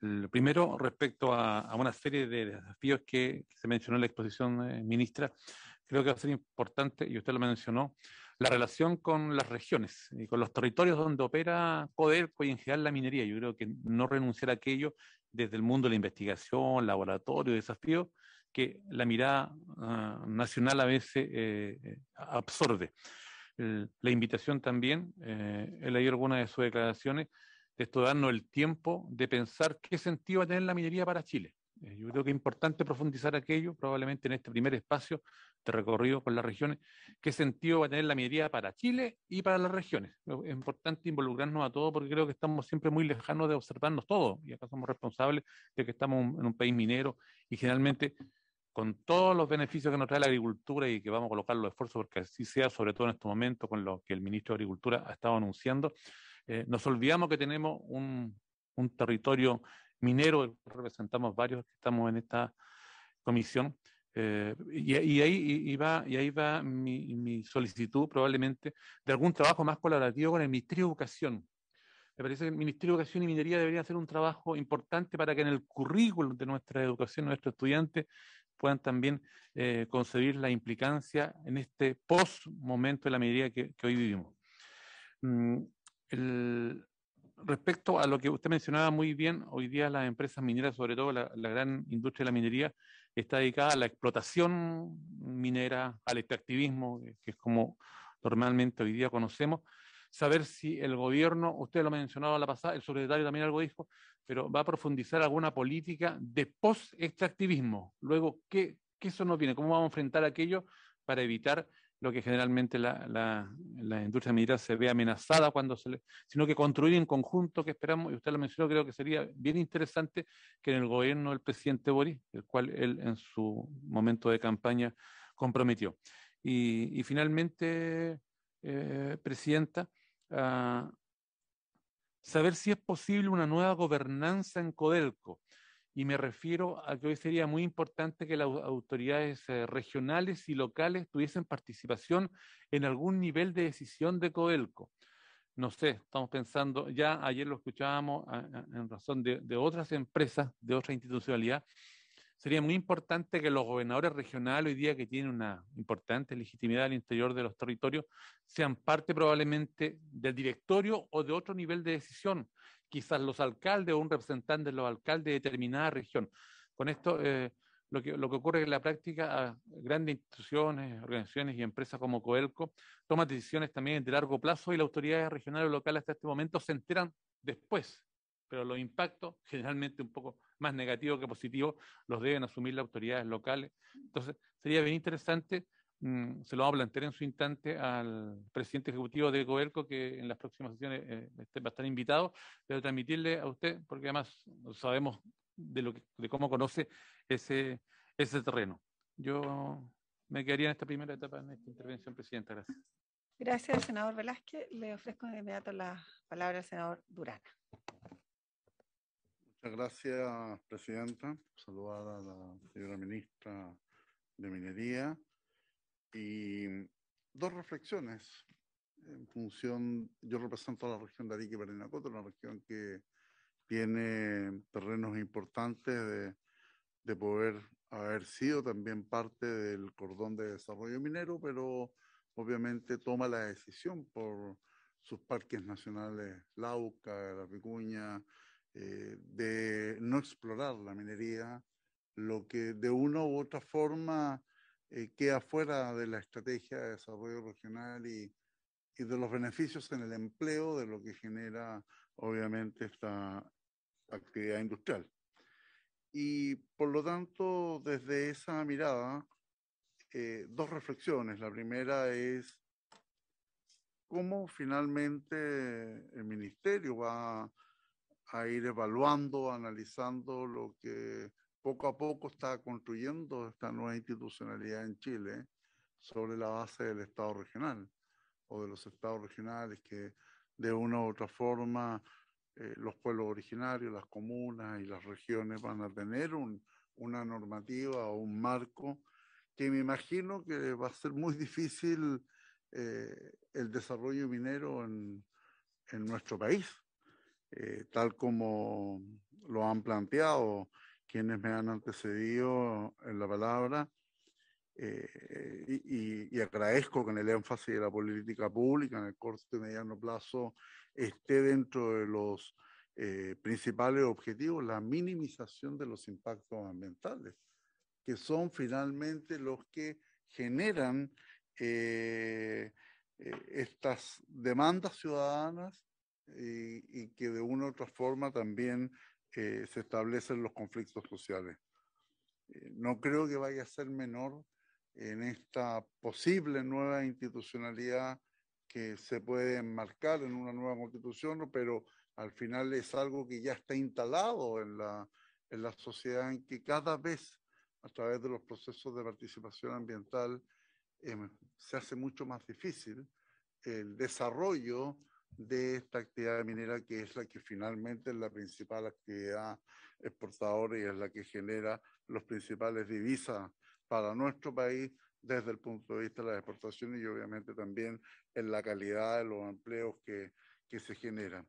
El primero, respecto a, una serie de desafíos que, se mencionó en la exposición eh, ministra, creo que va a ser importante, y usted lo mencionó, la relación con las regiones y con los territorios donde opera poder y en general la minería. Yo creo que no renunciar a aquello desde el mundo de la investigación, laboratorio, desafío, que la mirada ah, nacional a veces eh, eh, absorbe. la invitación también, eh, él leí algunas de sus declaraciones, de esto darnos el tiempo de pensar qué sentido va a tener la minería para Chile. Eh, yo creo que es importante profundizar aquello, probablemente en este primer espacio de recorrido por las regiones, qué sentido va a tener la minería para Chile y para las regiones. Es importante involucrarnos a todos porque creo que estamos siempre muy lejanos de observarnos todos y acá somos responsables de que estamos en un país minero y generalmente con todos los beneficios que nos trae la agricultura y que vamos a colocar los esfuerzos porque así sea, sobre todo en este momento con lo que el ministro de Agricultura ha estado anunciando, eh, nos olvidamos que tenemos un, territorio minero, representamos varios que estamos en esta comisión, eh, y, ahí, va, mi, solicitud probablemente de algún trabajo más colaborativo con el Ministerio de Educación. Me parece que el Ministerio de Educación y Minería debería hacer un trabajo importante para que en el currículum de nuestra educación, nuestros estudiantes, puedan también eh, concebir la implicancia en este post-momento de la minería que, hoy vivimos. Mm, respecto a lo que usted mencionaba muy bien, hoy día las empresas mineras, sobre todo la, la, gran industria de la minería, está dedicada a la explotación minera, al extractivismo, que es como normalmente hoy día conocemos, saber si el gobierno, usted lo ha mencionaba la pasada, el secretario también algo dijo, pero va a profundizar alguna política de post-extractivismo. Luego, ¿qué, eso nos viene? ¿Cómo vamos a enfrentar aquello para evitar lo que generalmente la, industria militar se ve amenazada cuando se le, sino que construir en conjunto que esperamos, y usted lo mencionó, creo que sería bien interesante que en el gobierno del presidente Boris, el cual él en su momento de campaña comprometió. Y, finalmente, eh, Presidenta, Ah, saber si es posible una nueva gobernanza en Codelco. Y me refiero a que hoy sería muy importante que las autoridades eh, regionales y locales tuviesen participación en algún nivel de decisión de Codelco. No sé, estamos pensando, ya ayer lo escuchábamos ah, ah, en razón de, de otras empresas, de otra institucionalidad, sería muy importante que los gobernadores regionales hoy día que tienen una importante legitimidad al interior de los territorios sean parte probablemente del directorio o de otro nivel de decisión, quizás los alcaldes o un representante de los alcaldes de determinada región. Con esto, eh, lo, que, lo que ocurre en la práctica, ah, grandes instituciones, organizaciones y empresas como Coelco toman decisiones también de largo plazo y las autoridades regionales o locales hasta este momento se enteran después pero los impactos, (laughs) generalmente un poco más negativos que positivos, los deben asumir las autoridades locales. Entonces, sería bien interesante, mm, se lo vamos a plantear en su instante al presidente ejecutivo de Coelco, que en las próximas sesiones eh, este va a estar invitado, pero transmitirle a usted, porque además sabemos de, cómo conoce ese, terreno. Yo me quedaría en esta primera etapa, de esta intervención, Presidenta. Gracias. Gracias, senador Velázquez. Le ofrezco de inmediato la palabra al senador Durana. Gracias, Presidenta. Saludar a la señora Ministra de Minería. Y dos reflexiones. En función, yo represento a la región de Arica y una región que tiene terrenos importantes de, de poder haber sido también parte del cordón de desarrollo minero, pero obviamente toma la decisión por sus parques nacionales, Lauca, La Vicuña, eh, de no explorar la minería, lo que de una u otra forma eh, queda fuera de la estrategia de desarrollo regional y, y de los beneficios en el empleo de lo que genera obviamente esta actividad industrial. Y por lo tanto, desde esa mirada, eh, dos reflexiones. La primera es cómo finalmente el ministerio va a a ir evaluando, analizando lo que poco a poco está construyendo esta nueva institucionalidad en Chile sobre la base del Estado regional o de los estados regionales que de una u otra forma eh, los pueblos originarios, las comunas y las regiones van a tener una normativa o un marco que me imagino que va a ser muy difícil eh, el desarrollo minero en, en nuestro país eh, tal como lo han planteado quienes me han antecedido en la palabra, eh, y, agradezco que en el énfasis de la política pública en el corto y mediano plazo esté dentro de los eh, principales objetivos la minimización de los impactos ambientales, que son finalmente los que generan estas demandas ciudadanas y, que de una u otra forma también eh, se establecen los conflictos sociales. Eh, no creo que vaya a ser menor en esta posible nueva institucionalidad que se puede enmarcar en una nueva constitución, pero al final es algo que ya está instalado en la, en la sociedad, en que cada vez a través de los procesos de participación ambiental em, se hace mucho más difícil el desarrollo de esta actividad minera que es la que finalmente es la principal actividad exportadora y es la que genera los principales divisas para nuestro país desde el punto de vista de las exportaciones y obviamente también en la calidad de los empleos que, se generan.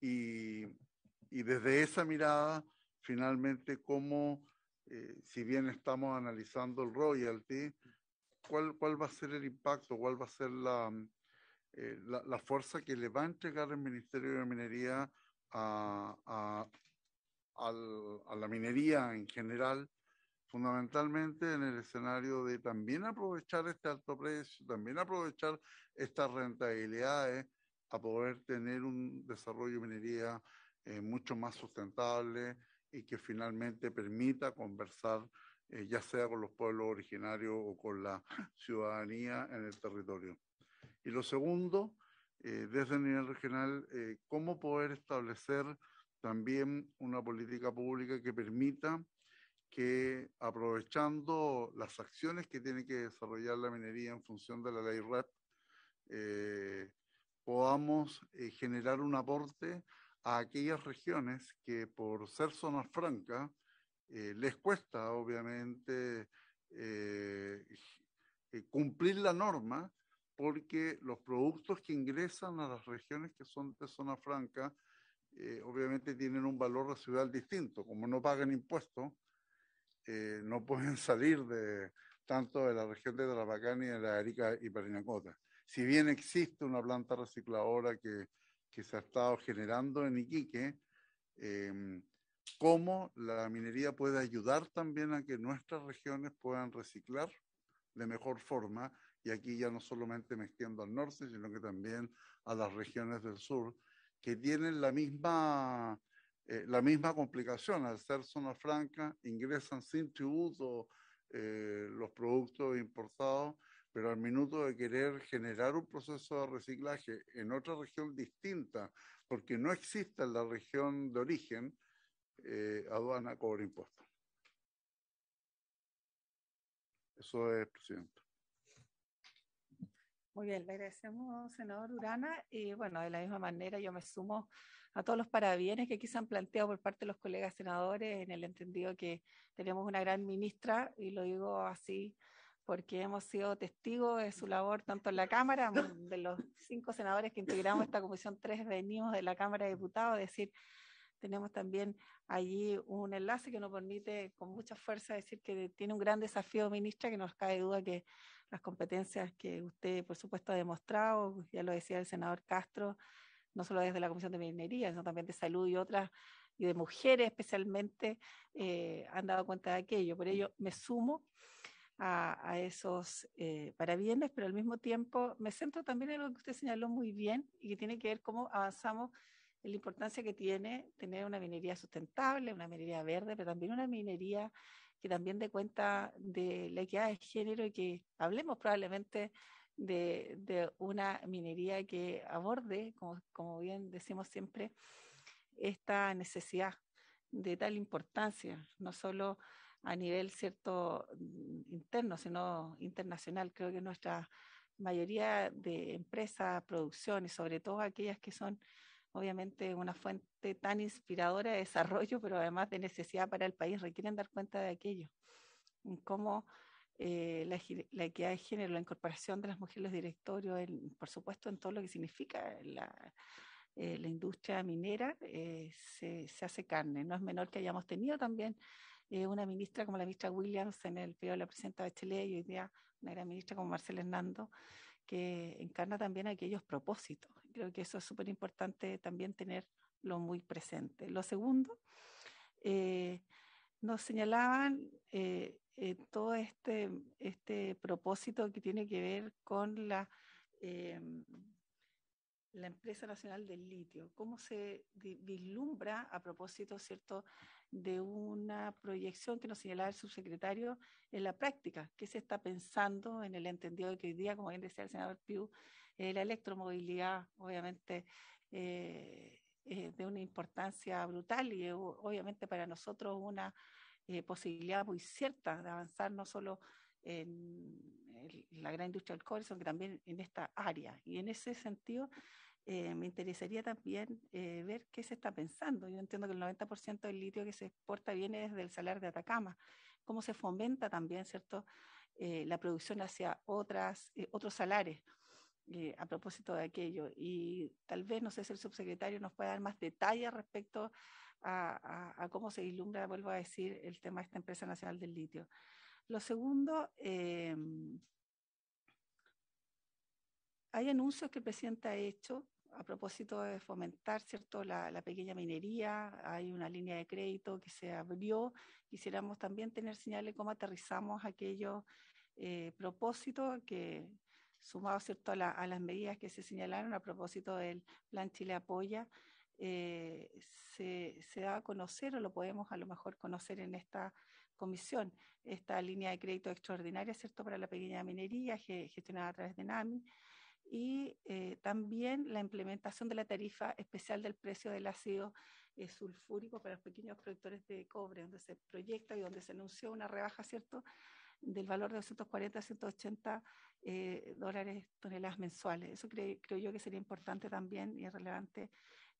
Y, y, desde esa mirada, finalmente, cómo, eh, si bien estamos analizando el royalty, ¿cuál, cuál va a ser el impacto, cuál va a ser la, eh, la, fuerza que le va a entregar el Ministerio de Minería a, la minería en general, fundamentalmente en el escenario de también aprovechar este alto precio, también aprovechar estas rentabilidades a poder tener un desarrollo de minería eh, mucho más sustentable y que finalmente permita conversar eh, ya sea con los pueblos originarios o con la ciudadanía en el territorio. Y lo segundo, eh, desde el nivel regional, eh, cómo poder establecer también una política pública que permita que aprovechando las acciones que tiene que desarrollar la minería en función de la ley REP, eh, podamos generar un aporte a aquellas regiones que por ser zonas francas les cuesta obviamente cumplir la norma porque los productos que ingresan a las regiones que son de zona franca, eh, obviamente tienen un valor residual distinto. Como no pagan impuestos, eh, no pueden (laughs) salir de tanto de la región de Tarapacán y de la Arica y Parinacota. Si bien existe una planta recicladora que, que se ha estado generando en Iquique, eh, cómo la minería puede ayudar también a que nuestras regiones puedan reciclar de mejor forma y aquí ya no solamente me extiendo al norte, sino que también a las regiones del sur, que tienen la misma, eh, la misma complicación. Al ser zona franca, ingresan sin tributo eh, los productos importados, pero al minuto de querer generar un proceso de reciclaje en otra región distinta, porque no exista en la región de origen, eh, aduana cobra impuestos. Eso es, presidente. Muy bien, le agradecemos, senador Urana. Y bueno, de la misma manera yo me sumo a todos los parabienes que aquí se han planteado por parte de los colegas senadores en el entendido que tenemos una gran ministra, y lo digo así porque hemos sido testigos de su labor tanto en la Cámara, mm, de los cinco senadores que integramos esta Comisión tres venimos de la Cámara de Diputados, es decir, tenemos también allí un enlace que nos permite con mucha fuerza decir que tiene un gran desafío, ministra, que nos cae duda que las competencias que usted, por supuesto, ha demostrado, ya lo decía el senador Castro, no solo desde la Comisión de Minería, sino también de Salud y otras, y de mujeres especialmente, eh, han dado cuenta de aquello. Por ello, me sumo a, esos eh, parabienes, pero al mismo tiempo me centro también en lo que usted señaló muy bien y que tiene que ver cómo avanzamos en la importancia que tiene tener una minería sustentable, una minería verde, pero también una minería que también dé cuenta de la equidad de género y que hablemos probablemente de, una minería que aborde, como, como bien decimos siempre, esta necesidad de tal importancia, no solo a nivel cierto interno, sino internacional. Creo que nuestra mayoría de empresas, producciones, sobre todo aquellas que son obviamente una fuente tan inspiradora de desarrollo, pero además de necesidad para el país, requieren dar cuenta de aquello, cómo eh, la, equidad de género, la incorporación de las mujeres en los directorios, por supuesto en todo lo que significa la, eh, industria minera, eh, se, hace carne. No es menor que hayamos tenido también una ministra como la ministra Williams en el periodo de la presidenta Bachelet y hoy día una gran ministra como Marcela Hernando, que encarna también aquellos propósitos Creo que eso es súper importante también tenerlo muy presente. Lo segundo, eh, nos señalaban eh, eh, todo este, este propósito que tiene que ver con la, la empresa nacional del litio, cómo se vislumbra a propósito, ¿cierto?, de una proyección que nos señalaba el subsecretario en la práctica, qué se está pensando en el entendido de que hoy día, como bien decía el senador Piu, eh, la electromovilidad, obviamente, es eh, eh, de una importancia brutal y obviamente para nosotros una posibilidad muy cierta de avanzar no solo en, la gran industria del cobre, sino que también en esta área. Y en ese sentido, me interesaría también ver qué se está pensando. Yo entiendo que el 90% del litio que se exporta viene desde el salar de Atacama. ¿Cómo se fomenta también, cierto, la producción hacia otras, otros salares? Eh, a propósito de aquello. Y tal vez, no sé si el subsecretario nos puede dar más detalles respecto a, a, a, cómo se ilumbra, vuelvo a decir, el tema de esta empresa nacional del litio. Lo segundo, eh, hay anuncios que el presidente ha hecho a propósito de fomentar cierto la, la, pequeña minería, hay una línea de crédito que se abrió, quisiéramos también tener señales de cómo aterrizamos aquellos eh, propósitos que sumado ¿cierto? A, las medidas que se señalaron a propósito del Plan Chile Apoya, eh, se, se, da a conocer o lo podemos a lo mejor conocer en esta comisión, esta línea de crédito extraordinaria ¿cierto? para la pequeña minería gestionada a través de NAMI y eh, también la implementación de la tarifa especial del precio del ácido eh, sulfúrico para los pequeños productores de cobre, donde se proyecta y donde se anunció una rebaja, ¿cierto?, del valor de 240 a 180 eh, dólares toneladas mensuales. Eso creo, yo que sería importante también y es relevante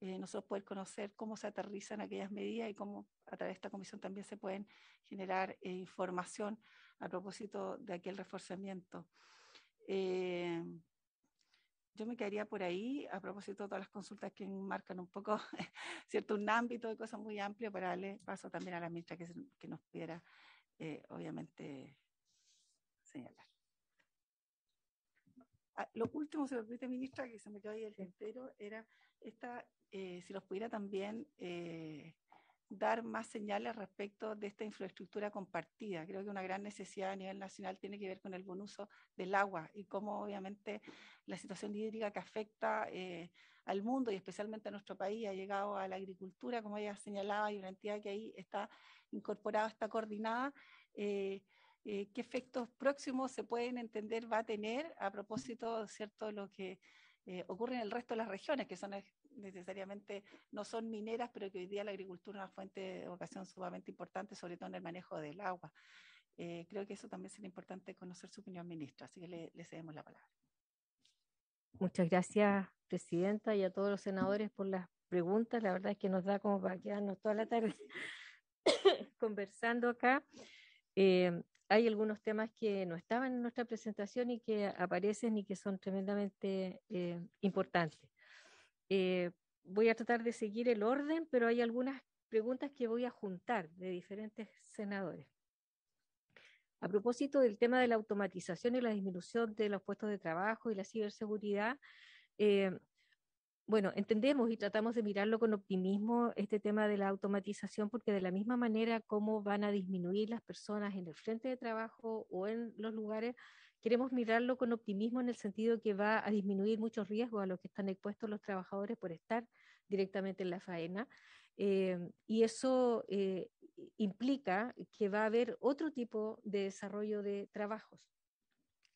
eh, nosotros poder conocer cómo se aterrizan aquellas medidas y cómo a través de esta comisión también se pueden generar eh, información a propósito de aquel reforzamiento. yo me quedaría por ahí a propósito de todas las consultas que marcan un poco, (laughs) ¿cierto? Un ámbito de cosas muy amplio para darle paso también a la ministra que, que nos pudiera, obviamente, señalar. Ah, lo último, si me permite, ministra, que se me quedó ahí el entero, era esta, eh, si los pudiera también eh, dar más señales respecto de esta infraestructura compartida. Creo que una gran necesidad a nivel nacional tiene que ver con el buen uso del agua y cómo obviamente la situación hídrica que afecta eh, al mundo y especialmente a nuestro país ha llegado a la agricultura, como ella señalaba, y una entidad que ahí está incorporada, está coordinada. Eh, eh, qué efectos próximos se pueden entender va a tener a propósito, ¿cierto?, lo que eh, ocurre en el resto de las regiones, que son necesariamente, no son mineras, pero que hoy día la agricultura es una fuente de vocación sumamente importante, sobre todo en el manejo del agua. Eh, creo que eso también sería importante conocer su opinión, Ministro. así que le, cedemos la palabra. Muchas gracias, presidenta, y a todos los senadores por las preguntas. La verdad es que nos da como para quedarnos toda la tarde (coughs) conversando acá hay algunos temas que no estaban en nuestra presentación y que aparecen y que son tremendamente eh, importantes. Eh, voy a tratar de seguir el orden, pero hay algunas preguntas que voy a juntar de diferentes senadores. A propósito del tema de la automatización y la disminución de los puestos de trabajo y la ciberseguridad, eh, bueno, entendemos y tratamos de mirarlo con optimismo este tema de la automatización, porque de la misma manera como van a disminuir las personas en el frente de trabajo o en los lugares, queremos mirarlo con optimismo en el sentido que va a disminuir muchos riesgos a los que están expuestos los trabajadores por estar directamente en la faena. Eh, y eso eh, implica que va a haber otro tipo de desarrollo de trabajos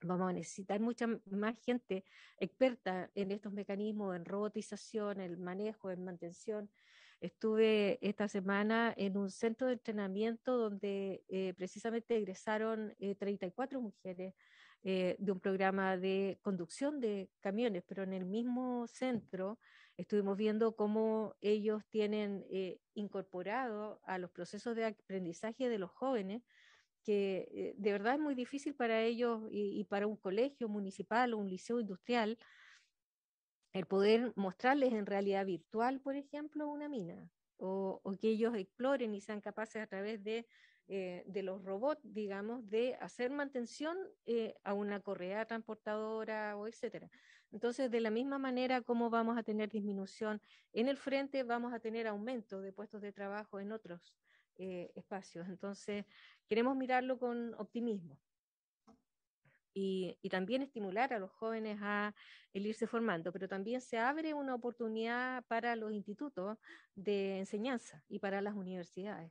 vamos a necesitar mucha más gente experta en estos mecanismos, en robotización, en manejo, en mantención. Estuve esta semana en un centro de entrenamiento donde eh, precisamente egresaron 34 eh, mujeres eh, de un programa de conducción de camiones, pero en el mismo centro estuvimos viendo cómo ellos tienen incorporado a los procesos de aprendizaje de los jóvenes que eh, de verdad es muy difícil para ellos y, para un colegio municipal o un liceo industrial el poder mostrarles en realidad virtual, por ejemplo, una mina, o, que ellos exploren y sean capaces a través de, eh, los robots, digamos, de hacer mantención eh, a una correa transportadora o etcétera. Entonces, de la misma manera como vamos a tener disminución en el frente, vamos a tener aumento de puestos de trabajo en otros eh, espacios. Entonces, queremos mirarlo con optimismo. Y, también estimular a los jóvenes a irse formando, pero también se abre una oportunidad para los institutos de enseñanza y para las universidades.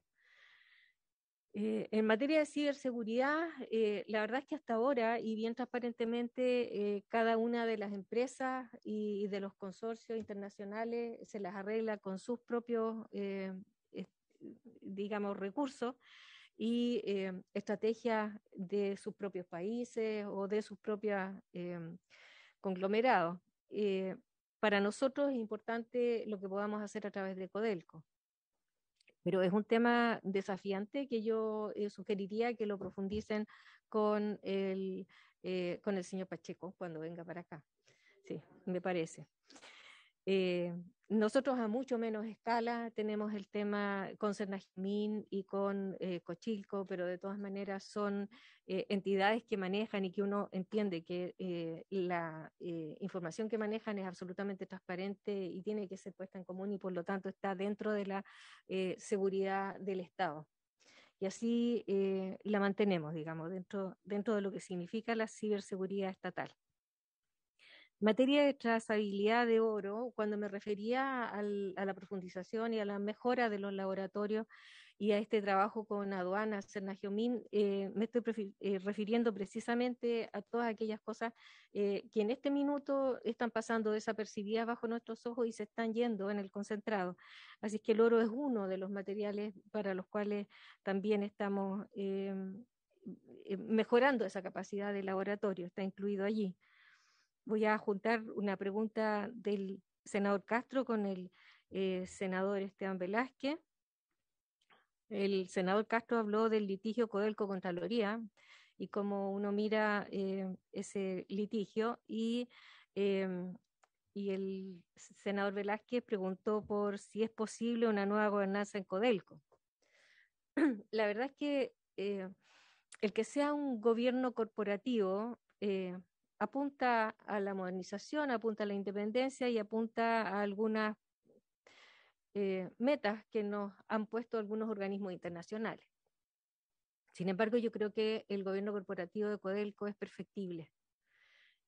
Eh, en materia de ciberseguridad, eh, la verdad es que hasta ahora, y bien transparentemente, cada una de las empresas y, y, de los consorcios internacionales se las arregla con sus propios digamos, recursos y eh, estrategias de sus propios países o de sus propios em, conglomerados. Eh, para nosotros es importante lo que podamos hacer a través de Codelco, pero es un tema desafiante que yo eh, sugeriría que lo profundicen con el, con el señor Pacheco cuando venga para acá. Sí, me parece. Eh, nosotros a mucho menos escala tenemos el tema con Cernajimín y con eh, Cochilco, pero de todas maneras son eh, entidades que manejan y que uno entiende que la información que manejan es absolutamente transparente y tiene que ser puesta en común y por lo tanto está dentro de la seguridad del Estado. Y así la mantenemos, digamos, dentro, dentro de lo que significa la ciberseguridad estatal materia de trazabilidad de oro, cuando me refería a la profundización y a la mejora de los laboratorios y a este trabajo con aduanas, Cernagiomín, eh, me estoy eh, refiriendo precisamente a todas aquellas cosas eh, que en este minuto están pasando desapercibidas bajo nuestros ojos y se están yendo en el concentrado. Así que el oro es uno de los materiales para los cuales también estamos em, mejorando esa capacidad de laboratorio, está incluido allí voy a juntar una pregunta del senador Castro con el eh, senador Esteban Velázquez. El senador Castro habló del litigio Codelco-Contraloría y cómo uno mira eh, ese litigio y, em, y el senador Velázquez preguntó por si es posible una nueva gobernanza en Codelco. (clears throat) La verdad es que eh, el que sea un gobierno corporativo apunta a la modernización, apunta a la independencia y apunta a algunas eh, metas que nos han puesto algunos organismos internacionales. Sin embargo, yo creo que el gobierno corporativo de Codelco es perfectible.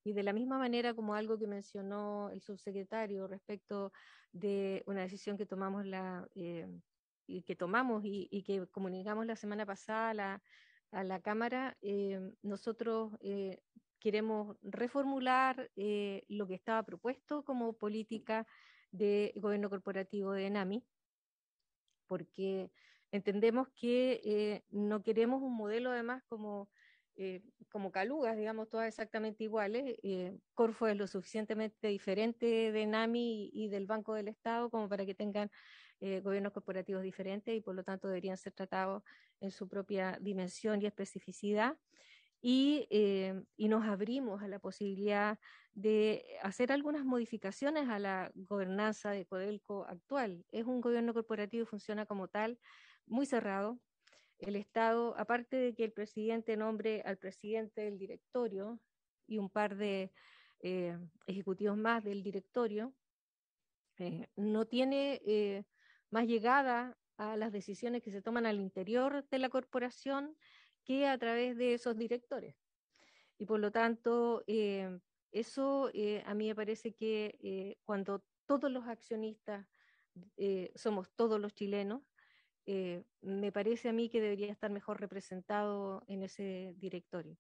Y de la misma manera como algo que mencionó el subsecretario respecto de una decisión que tomamos la, eh, y que tomamos y, que comunicamos la semana pasada a la, a la Cámara, eh, nosotros eh, queremos reformular eh, lo que estaba propuesto como política de gobierno corporativo de NAMI, porque entendemos que eh, no queremos un modelo además como, eh, como calugas, digamos, todas exactamente iguales. Corfo es lo suficientemente diferente de NAMI y, y del Banco del Estado como para que tengan gobiernos corporativos diferentes y por lo tanto deberían ser tratados en su propia dimensión y especificidad. Eh, y, nos abrimos a la posibilidad de hacer algunas modificaciones a la gobernanza de Codelco actual. Es un gobierno corporativo y funciona como tal, muy cerrado. El Estado, aparte de que el presidente nombre al presidente del directorio y un par de eh, ejecutivos más del directorio, eh, no tiene más llegada a las decisiones que se toman al interior de la corporación que a través de esos directores. Y por lo tanto, eh, eso eh, a mí me parece que eh, cuando todos los accionistas somos todos los chilenos, me parece a mí que debería estar mejor representado en ese directorio.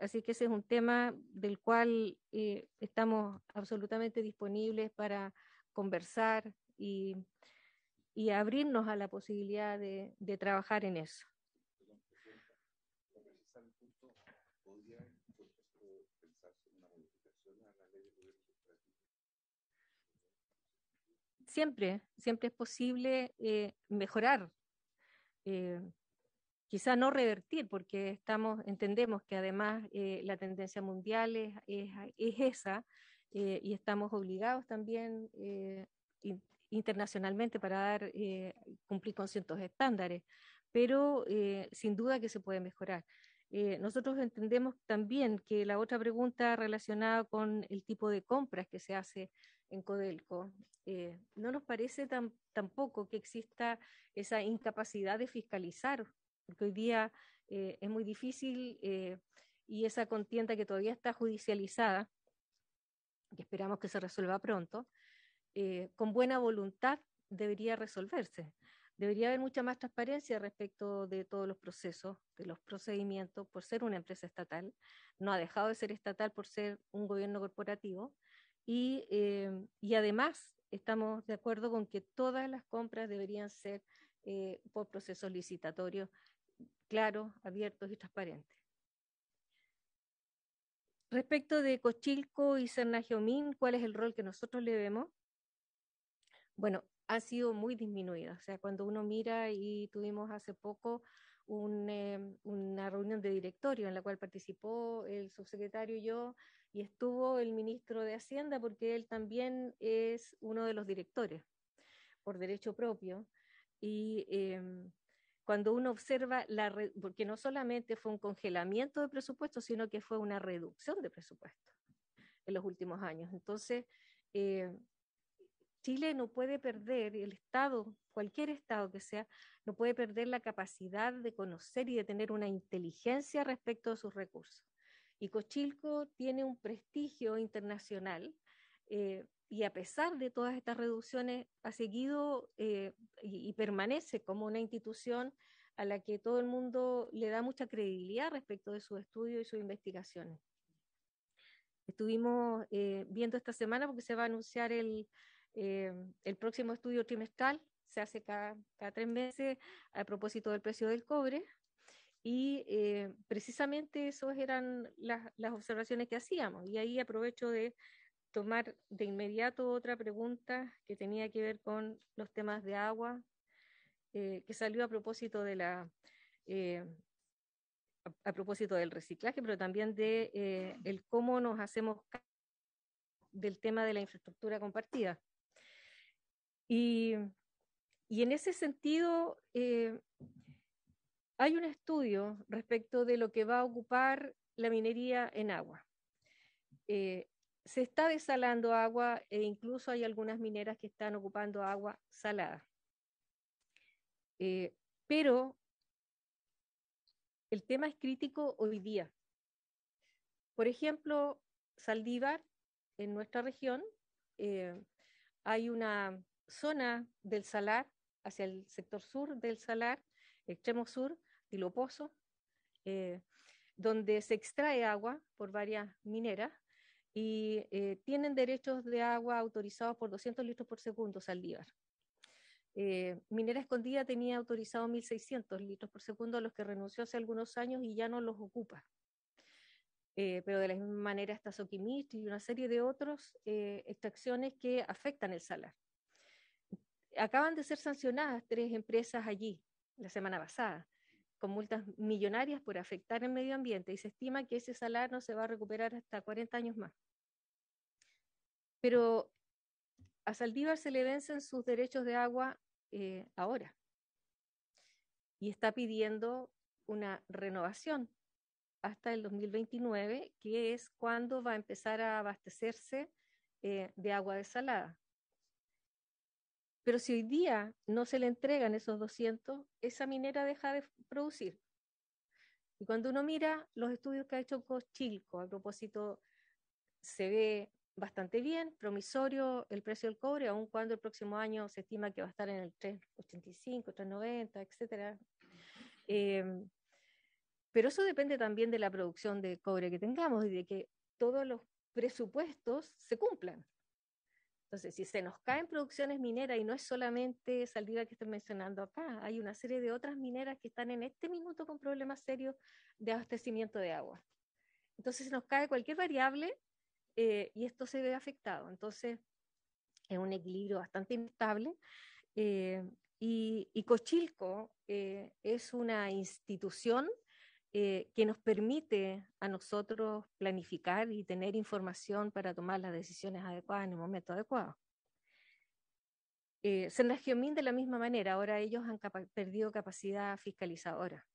así que ese es un tema del cual estamos absolutamente disponibles para conversar y, abrirnos a la posibilidad de trabajar en eso. siempre, siempre es posible eh, mejorar. Eh, quizá no revertir, porque estamos, entendemos que además eh, la tendencia mundial es, esa y estamos obligados también internacionalmente para dar, cumplir con ciertos estándares, pero sin duda que se puede mejorar. nosotros entendemos también que la otra pregunta relacionada con el tipo de compras que se hace en Codelco. Eh, no nos parece tan, tampoco que exista esa incapacidad de fiscalizar, porque hoy día eh, es muy difícil eh, y esa contienda que todavía está judicializada, que esperamos que se resuelva pronto, con buena voluntad debería resolverse. Debería haber mucha más transparencia respecto de todos los procesos, de los procedimientos, por ser una empresa estatal. No ha dejado de ser estatal por ser un gobierno corporativo, Em, y, además estamos de acuerdo con que todas las compras deberían ser eh, por procesos licitatorios claros, abiertos y transparentes. Respecto de Cochilco y Cernageomín, ¿cuál es el rol que nosotros le vemos? Bueno, ha sido muy disminuida. O sea, cuando uno mira y tuvimos hace poco em, una reunión de directorio en la cual participó el subsecretario y yo, y estuvo el ministro de Hacienda porque él también es uno de los directores por derecho propio. Y em, cuando uno observa, la porque no solamente fue un congelamiento de presupuesto, sino que fue una reducción de presupuesto en los últimos años. Entonces, eh, Chile no puede perder, el Estado, cualquier Estado que sea, no puede perder la capacidad de conocer y de tener una inteligencia respecto a sus recursos. Y Cochilco tiene un prestigio internacional eh, y a pesar de todas estas reducciones ha seguido eh, y, permanece como una institución a la que todo el mundo le da mucha credibilidad respecto de sus estudios y sus investigaciones. Estuvimos eh, viendo esta semana porque se va a anunciar el, próximo estudio trimestral, se hace cada tres meses a propósito del precio del cobre, y eh, precisamente esas eran las, observaciones que hacíamos. Y ahí aprovecho de tomar de inmediato otra pregunta que tenía que ver con los temas de agua, eh, que salió a propósito de la... Eh, a, propósito del reciclaje, pero también de el cómo nos hacemos del tema de la infraestructura compartida. Y, y en ese sentido, eh, hay un estudio respecto de lo que va a ocupar la minería en agua. Eh, se está desalando agua e incluso hay algunas mineras que están ocupando agua salada. Eh, pero el tema es crítico hoy día. Por ejemplo, Saldívar, en nuestra región, eh, hay una zona del salar, hacia el sector sur del salar, extremo sur, y lo pozo, eh, donde se extrae agua por varias mineras y eh, tienen derechos de agua autorizados por 200 litros por segundo, Saldívar. Eh, Minera Escondida tenía autorizado 1.600 litros por segundo a los que renunció hace algunos años y ya no los ocupa. Eh, pero de la misma manera está Soquimich y una serie de otras eh, extracciones que afectan el salar. Acaban de ser sancionadas tres empresas allí la semana pasada con multas millonarias por afectar el medio ambiente y se estima que ese salario no se va a recuperar hasta 40 años más. Pero a Saldívar se le vencen sus derechos de agua eh, ahora y está pidiendo una renovación hasta el 2029, que es cuando va a empezar a abastecerse eh, de agua desalada. Pero si hoy día no se le entregan esos 200, esa minera deja de producir. Y cuando uno mira los estudios que ha hecho Cochilco, a propósito, se ve bastante bien, promisorio el precio del cobre, aun cuando el próximo año se estima que va a estar en el 385, 390, etc. pero eso depende también de la producción de cobre que tengamos y de que todos los presupuestos se cumplan. Entonces, si se nos caen producciones mineras, y no es solamente Saldiva que estoy mencionando acá, hay una serie de otras mineras que están en este minuto con problemas serios de abastecimiento de agua. Entonces, se nos cae cualquier variable eh, y esto se ve afectado. Entonces, es un equilibrio bastante inestable. Eh, y, Cochilco eh, es una institución eh, que nos permite a nosotros planificar y tener información para tomar las decisiones adecuadas en el momento adecuado. Eh, de la misma manera, ahora ellos han perdido capacidad fiscalizadora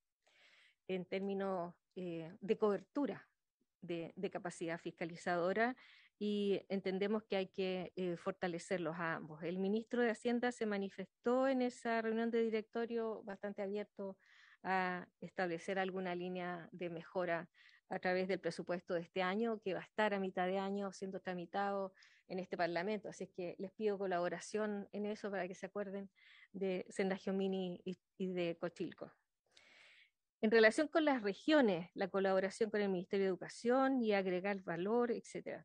en términos eh, de cobertura de, capacidad fiscalizadora y entendemos que hay que eh, fortalecerlos a ambos. El ministro de Hacienda se manifestó en esa reunión de directorio bastante abierto a establecer alguna línea de mejora a través del presupuesto de este año, que va a estar a mitad de año siendo tramitado en este Parlamento. Así es que les pido colaboración en eso para que se acuerden de Sendagio Mini y de Cochilco. En relación con las regiones, la colaboración con el Ministerio de Educación y agregar valor, etc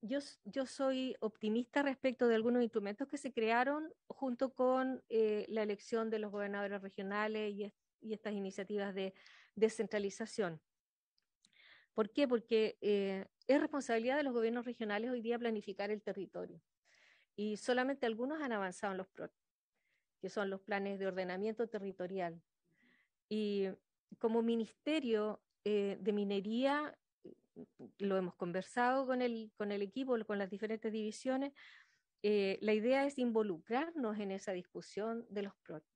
yo, soy optimista respecto de algunos instrumentos que se crearon junto con eh, la elección de los gobernadores regionales y, estas iniciativas de descentralización. ¿Por qué? Porque eh, es responsabilidad de los gobiernos regionales hoy día planificar el territorio. Y solamente algunos han avanzado en los que son los planes de ordenamiento territorial. Y como Ministerio eh, de Minería lo hemos conversado con el, con el equipo, con las diferentes divisiones, eh, la idea es involucrarnos en esa discusión de los proyectos.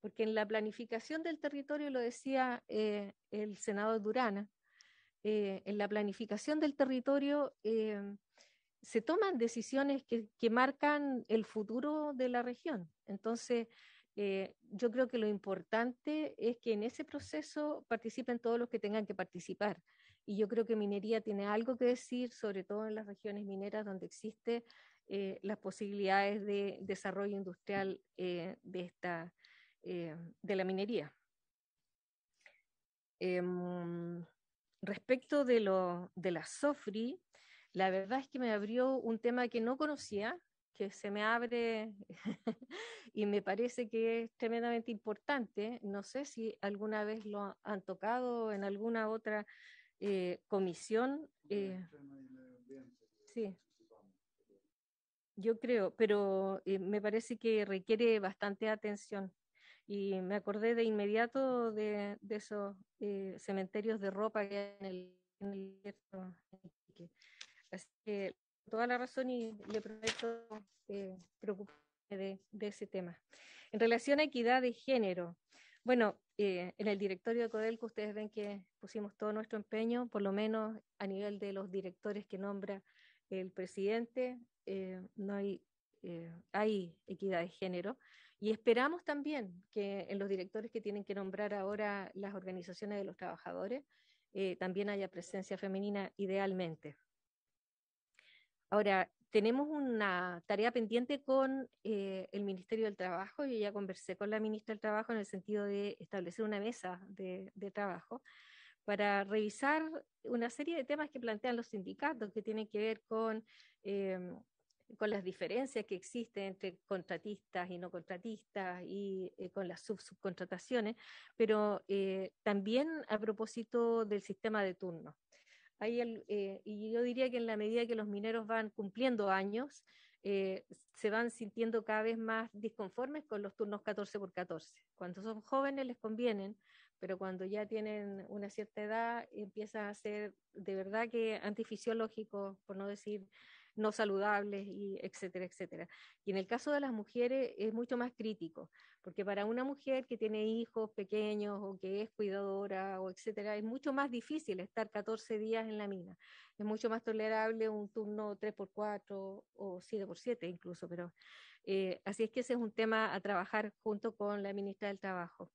Porque en la planificación del territorio, lo decía eh, el senador Durana, eh, en la planificación del territorio se toman decisiones que, que, marcan el futuro de la región. Entonces, yo creo que lo importante es que en ese proceso participen todos los que tengan que participar. Y yo creo que minería tiene algo que decir, sobre todo en las regiones mineras donde existen eh, las posibilidades de desarrollo industrial eh, de, esta, eh, de la minería. Em, respecto de, lo, de la SOFRI, la verdad es que me abrió un tema que no conocía, que se me abre (laughs) y me parece que es tremendamente importante. No sé si alguna vez lo han tocado en alguna otra eh, comisión. Eh, sí. Yo creo, pero eh, me parece que requiere bastante atención. Y me acordé de inmediato de, esos cementerios de ropa que hay en el, en toda la razón y le prometo preocuparme de ese tema. En relación a equidad de género, bueno, eh, en el directorio de Codelco ustedes ven que pusimos todo nuestro empeño, por lo menos a nivel de los directores que nombra el presidente, eh, no hay, eh, hay equidad de género. Y esperamos también que en los directores que tienen que nombrar ahora las organizaciones de los trabajadores también haya presencia femenina idealmente. Ahora, tenemos una tarea pendiente con eh, el Ministerio del Trabajo. Yo ya conversé con la ministra del Trabajo en el sentido de establecer una mesa de, trabajo para revisar una serie de temas que plantean los sindicatos que tienen que ver con, em, las diferencias que existen entre contratistas y no contratistas y eh, con las subcontrataciones, pero eh, también a propósito del sistema de turnos. Eh, y yo diría que en la medida que los mineros van cumpliendo años, eh, se van sintiendo cada vez más disconformes con los turnos 14 por 14. Cuando son jóvenes les convienen, pero cuando ya tienen una cierta edad empieza a ser de verdad que antifisiológico, por no decir no saludables, y etcétera, etcétera. Y en el caso de las mujeres es mucho más crítico, porque para una mujer que tiene hijos pequeños o que es cuidadora, o etcétera, es mucho más difícil estar 14 días en la mina. Es mucho más tolerable un turno 3x4 o 7x7 incluso, pero eh, así es que ese es un tema a trabajar junto con la ministra del Trabajo.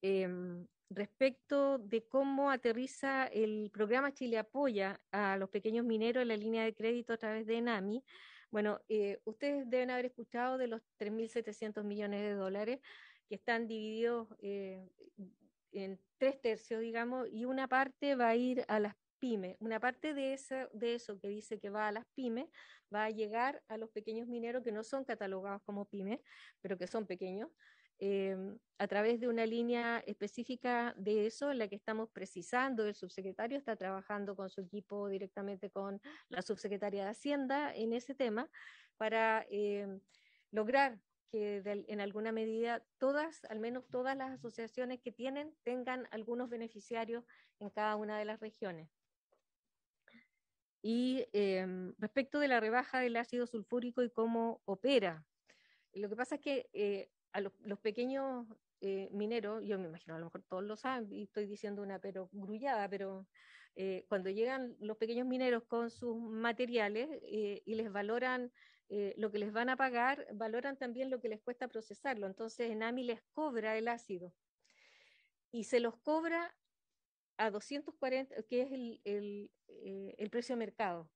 Em, respecto de cómo aterriza el programa Chile Apoya a los pequeños mineros en la línea de crédito a través de ENAMI. Bueno, eh, ustedes deben haber escuchado de los 3.700 millones de dólares que están divididos eh, en tres tercios, digamos, y una parte va a ir a las pymes. Una parte de, de eso que dice que va a las pymes va a llegar a los pequeños mineros que no son catalogados como pymes, pero que son pequeños. Em, a través de una línea específica de eso, en la que estamos precisando, el subsecretario está trabajando con su equipo directamente con la subsecretaria de Hacienda en ese tema para em, lograr que en alguna medida todas, al menos todas las asociaciones que tienen, tengan algunos beneficiarios en cada una de las regiones. Y em, respecto de la rebaja del ácido sulfúrico y cómo opera, lo que pasa es que eh, los, pequeños eh, mineros, yo me imagino, a lo mejor todos lo saben, y estoy diciendo una pero grullada, pero eh, cuando llegan los pequeños mineros con sus materiales eh, y les valoran lo que les van a pagar, valoran también lo que les cuesta procesarlo. Entonces, Enami les cobra el ácido y se los cobra a 240, que es el, el precio de mercado.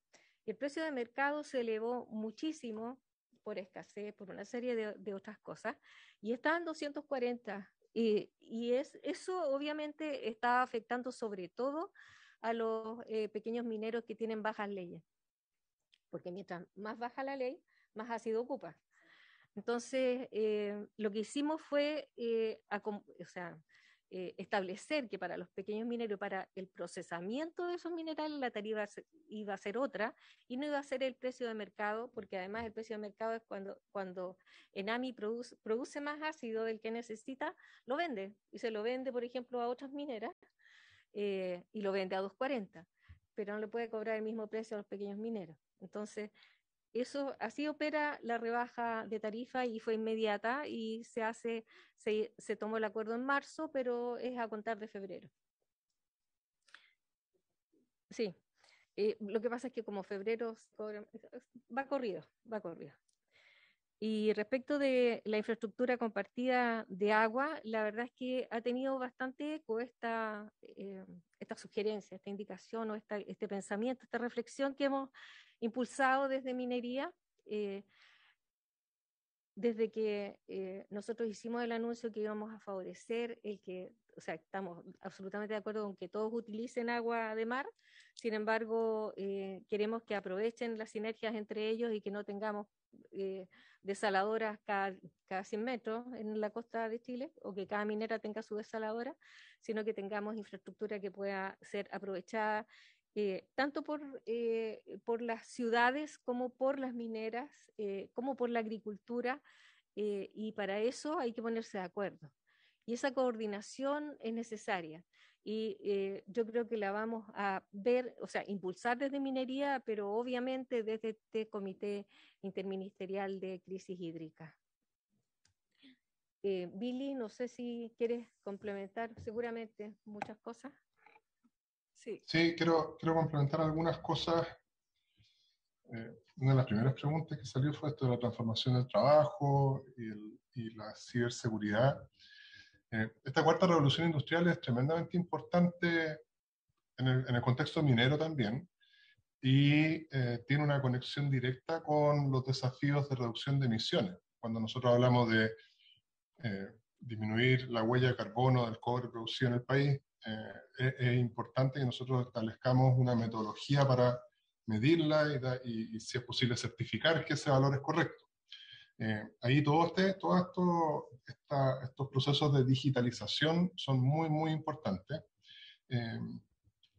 El precio de mercado se elevó muchísimo por escasez, por una serie de, otras cosas, y estaban 240. Y, es, eso obviamente está afectando sobre todo a los eh, pequeños mineros que tienen bajas leyes, porque mientras más baja la ley, más ácido ocupa. Entonces, eh, lo que hicimos fue, eh, o sea, eh, establecer que para los pequeños mineros, para el procesamiento de esos minerales, la tarifa iba a ser otra y no iba a ser el precio de mercado, porque además el precio de mercado es cuando, cuando Enami produce, produce más ácido del que necesita, lo vende y se lo vende, por ejemplo, a otras mineras eh, y lo vende a 2.40, pero no le puede cobrar el mismo precio a los pequeños mineros. Entonces, eso, así opera la rebaja de tarifa y fue inmediata y se hace, se, se tomó el acuerdo en marzo, pero es a contar de febrero. Sí, eh, lo que pasa es que como febrero va corrido, va corrido. Y respecto de la infraestructura compartida de agua, la verdad es que ha tenido bastante eco esta, eh, esta sugerencia, esta indicación o este pensamiento, esta reflexión que hemos impulsado desde minería. Eh, desde que eh, nosotros hicimos el anuncio que íbamos a favorecer el que, o sea, estamos absolutamente de acuerdo con que todos utilicen agua de mar, sin embargo, eh, queremos que aprovechen las sinergias entre ellos y que no tengamos desaladoras cada 100 metros en la costa de Chile o que cada minera tenga su desaladora, sino que tengamos infraestructura que pueda ser aprovechada eh, tanto eh, por, las ciudades como por las mineras, eh, como por la agricultura, y para eso hay que ponerse de acuerdo. Y esa coordinación es necesaria. Y yo creo que la vamos a ver, o sea, impulsar desde minería, pero obviamente desde este Comité Interministerial de Crisis Hídrica. Billy, no sé si quieres complementar seguramente muchas cosas. Sí, quiero, quiero complementar algunas cosas. Eh, una de las primeras preguntas que salió fue esto de la transformación del trabajo y, la ciberseguridad. Eh, esta cuarta revolución industrial es tremendamente importante en el, contexto minero también y eh, tiene una conexión directa con los desafíos de reducción de emisiones. Cuando nosotros hablamos de disminuir la huella de carbono del cobre producido en el país, eh, eh, es, importante que nosotros establezcamos una metodología para medirla y, si es posible certificar que ese valor es correcto. Eh, ahí todo este, todos estos procesos de digitalización son muy, muy importantes.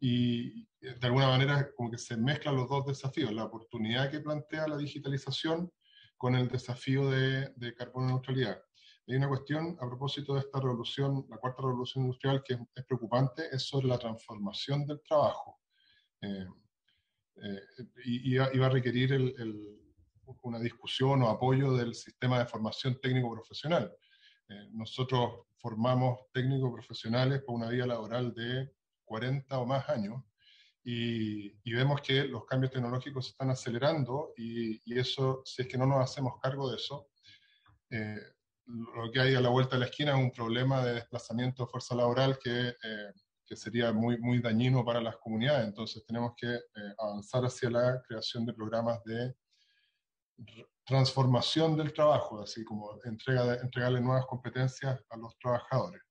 y de alguna manera como que se mezclan los dos desafíos, la oportunidad que plantea la digitalización con el desafío de, de carbono neutralidad. Hay una cuestión a propósito de esta revolución, la cuarta revolución industrial, que es, preocupante, es sobre la transformación del trabajo. Eh, eh, y, va a requerir una discusión o apoyo del sistema de formación técnico-profesional. Eh, nosotros formamos técnicos profesionales por una vía laboral de 40 o más años y, vemos que los cambios tecnológicos se están acelerando y, eso, si es que no nos hacemos cargo de eso, lo que hay a la vuelta de la esquina es un problema de desplazamiento de fuerza laboral que, eh, sería muy, muy dañino para las comunidades. Entonces tenemos que eh, avanzar hacia la creación de programas de transformación del trabajo, así como entrega entregarle nuevas competencias a los trabajadores.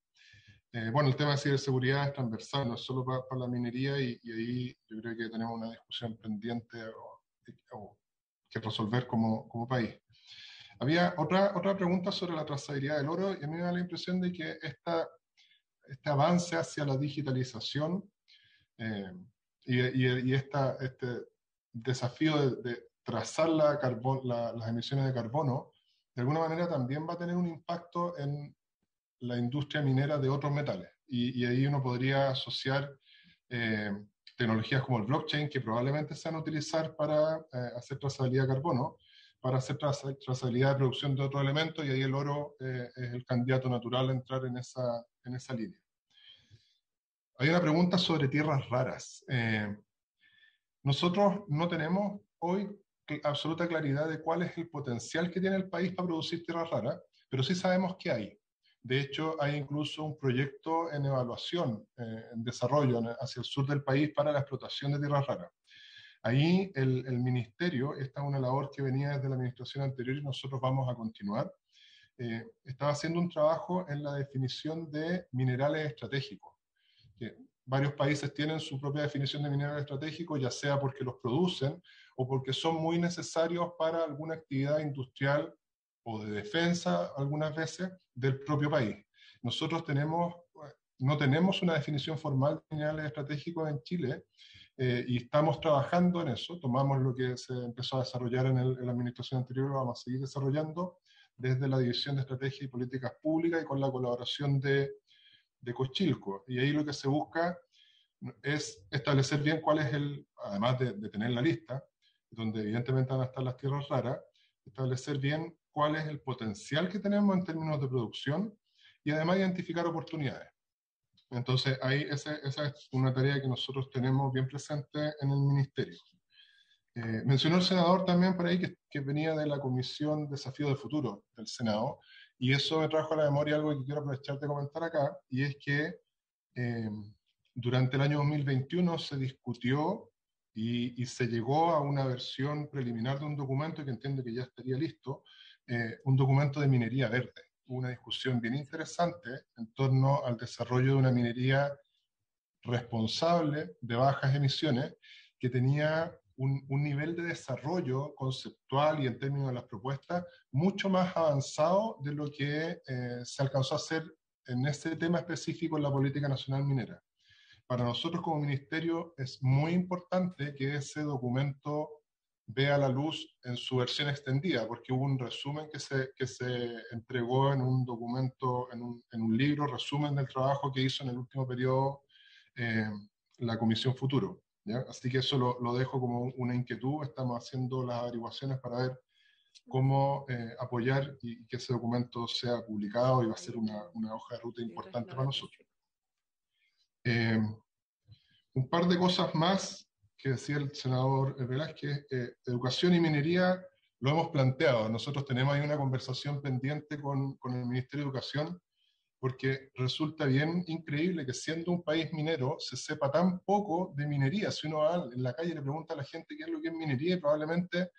Eh, bueno, el tema de ciberseguridad es transversal, no es solo para, la minería y, ahí yo creo que tenemos una discusión pendiente que resolver como país. Había otra, otra pregunta sobre la trazabilidad del oro y a mí me da la impresión de que esta, este avance hacia la digitalización eh, y, y, esta, este desafío de, trazar la las emisiones de carbono, de alguna manera también va a tener un impacto en la industria minera de otros metales. Y, ahí uno podría asociar eh, tecnologías como el blockchain, que probablemente se van a utilizar para eh, hacer trazabilidad de carbono, para hacer trazabilidad de producción de otro elemento y ahí el oro eh, es el candidato natural a entrar en esa, en esa línea. Hay una pregunta sobre tierras raras. Eh, nosotros no tenemos hoy absoluta claridad de cuál es el potencial que tiene el país para producir tierras raras, pero sí sabemos que hay. De hecho, hay incluso un proyecto en evaluación, eh, en desarrollo hacia el sur del país para la explotación de tierras raras. Ahí el, ministerio, esta es una labor que venía desde la administración anterior y nosotros vamos a continuar, está eh, estaba haciendo un trabajo en la definición de minerales estratégicos. Que varios países tienen su propia definición de minerales estratégicos, ya sea porque los producen o porque son muy necesarios para alguna actividad industrial o de defensa, algunas veces, del propio país. Nosotros tenemos, no tenemos una definición formal de minerales estratégicos en Chile, eh, y estamos trabajando en eso. Tomamos lo que se empezó a desarrollar en, la administración anterior, lo vamos a seguir desarrollando desde la División de Estrategia y Políticas Públicas y con la colaboración de, Cochilco. Y ahí lo que se busca es establecer bien cuál es el, además de, de, tener la lista, donde evidentemente van a estar las tierras raras, establecer bien cuál es el potencial que tenemos en términos de producción y además identificar oportunidades. Entonces, ahí esa, es una tarea que nosotros tenemos bien presente en el ministerio. Eh, mencionó el senador también por ahí que, venía de la Comisión Desafío del Futuro del Senado, y eso me trajo a la memoria algo que quiero aprovechar de comentar acá, y es que eh, durante el año 2021 se discutió y, se llegó a una versión preliminar de un documento que entiendo que ya estaría listo, eh, un documento de minería verde una discusión bien interesante en torno al desarrollo de una minería responsable de bajas emisiones que tenía un, nivel de desarrollo conceptual y en términos de las propuestas mucho más avanzado de lo que eh, se alcanzó a hacer en este tema específico en la política nacional minera. Para nosotros como ministerio es muy importante que ese documento vea la luz en su versión extendida, porque hubo un resumen que se, que se entregó en un documento, en un, en un libro, resumen del trabajo que hizo en el último periodo eh, la Comisión Futuro. Así que eso lo, lo, dejo como una inquietud, estamos haciendo las averiguaciones para ver cómo eh, apoyar y, que ese documento sea publicado y va a ser una, una hoja de ruta importante para nosotros. Eh, un par de cosas más que decía el senador Velázquez, eh, educación y minería lo hemos planteado. Nosotros tenemos ahí una conversación pendiente con, con, el Ministerio de Educación, porque resulta bien increíble que siendo un país minero se sepa tan poco de minería. Si uno va en la calle y le pregunta a la gente qué es lo que es minería, probablemente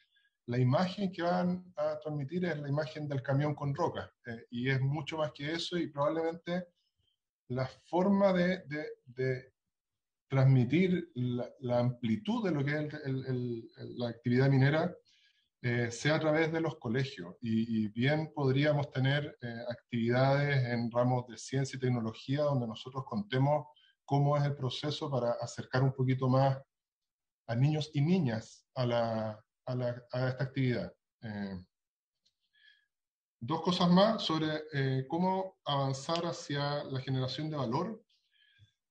la imagen que van a transmitir es la imagen del camión con roca. Eh, y es mucho más que eso y probablemente la forma de transmitir la, amplitud de lo que es la actividad minera eh, sea a través de los colegios. Y, bien podríamos tener eh, actividades en ramos de ciencia y tecnología donde nosotros contemos cómo es el proceso para acercar un poquito más a niños y niñas a, la, a, esta actividad. Eh, dos cosas más sobre cómo avanzar hacia la generación de valor.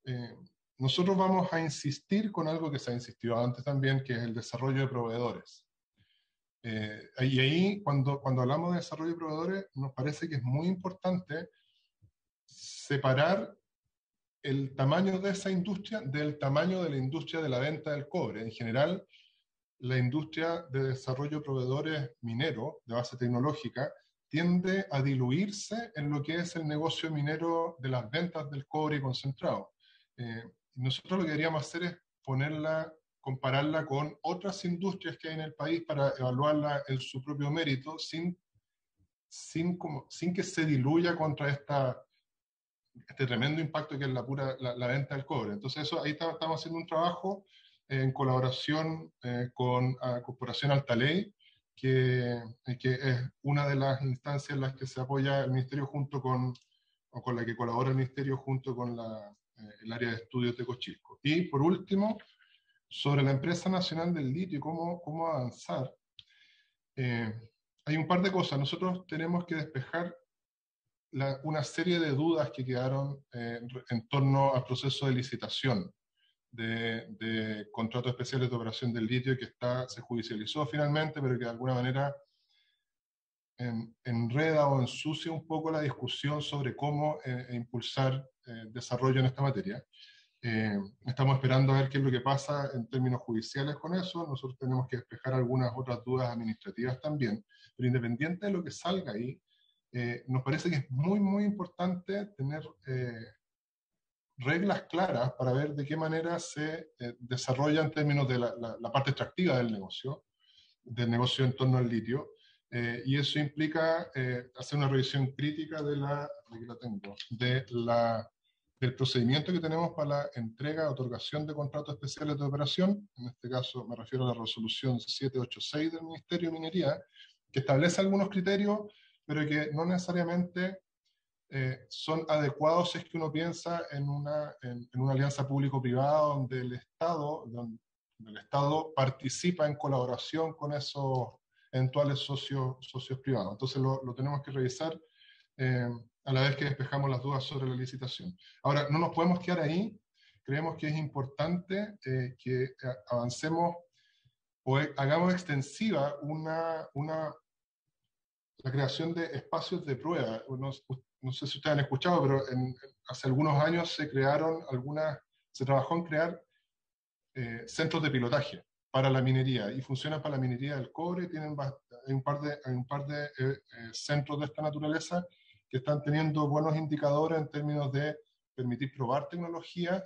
Eh, nosotros vamos a insistir con algo que se ha insistido antes también, que es el desarrollo de proveedores. Eh, y ahí, cuando, cuando hablamos de desarrollo de proveedores, nos parece que es muy importante separar el tamaño de esa industria del tamaño de la industria de la venta del cobre. En general, la industria de desarrollo de proveedores minero de base tecnológica tiende a diluirse en lo que es el negocio minero de las ventas del cobre concentrado. Eh, nosotros lo que queríamos hacer es ponerla, compararla con otras industrias que hay en el país para evaluarla en su propio mérito sin, sin, como, sin que se diluya contra esta, este tremendo impacto que es la pura la, venta del cobre. Entonces eso ahí estamos haciendo un trabajo en colaboración eh, con la Corporación Altaley, que, eh, que, es una de las instancias en las que se apoya el Ministerio junto con, o con la que colabora el Ministerio junto con la, eh, el área de estudio de Cochisco Y por último, sobre la empresa nacional del litio y cómo, avanzar, eh, hay un par de cosas. Nosotros tenemos que despejar una serie de dudas que quedaron eh, en torno al proceso de licitación de, de contratos especiales de operación del litio que está, se judicializó finalmente, pero que de alguna manera enreda o ensucia un poco la discusión sobre cómo eh, e impulsar eh, desarrollo en esta materia. Eh, estamos esperando a ver qué es lo que pasa en términos judiciales con eso. Nosotros tenemos que despejar algunas otras dudas administrativas también, pero independiente de lo que salga ahí, nos parece que es muy, muy importante tener reglas claras para ver de qué manera se desarrolla en términos de la parte extractiva del negocio, del negocio en torno al litio, eh, y eso implica eh, hacer una revisión crítica de la, de tengo, de la, del procedimiento que tenemos para la entrega, otorgación de contratos especiales de operación, en este caso me refiero a la resolución 786 del Ministerio de Minería, que establece algunos criterios, pero que no necesariamente eh, son adecuados si es que uno piensa en una, en, una alianza público-privada donde el Estado, donde el Estado participa en colaboración con esos eventuales socios, socios privados. Entonces lo, tenemos que revisar eh, a la vez que despejamos las dudas sobre la licitación. Ahora, no nos podemos quedar ahí. Creemos que es importante eh, que eh, avancemos o e, hagamos extensiva una, una, la creación de espacios de prueba. No, sé si ustedes han escuchado, pero en, hace algunos años se crearon algunas, se trabajó en crear centros de pilotaje para la minería y funciona para la minería del cobre. Tienen hay un par de, un par de eh, eh, centros de esta naturaleza que están teniendo buenos indicadores en términos de permitir probar tecnologías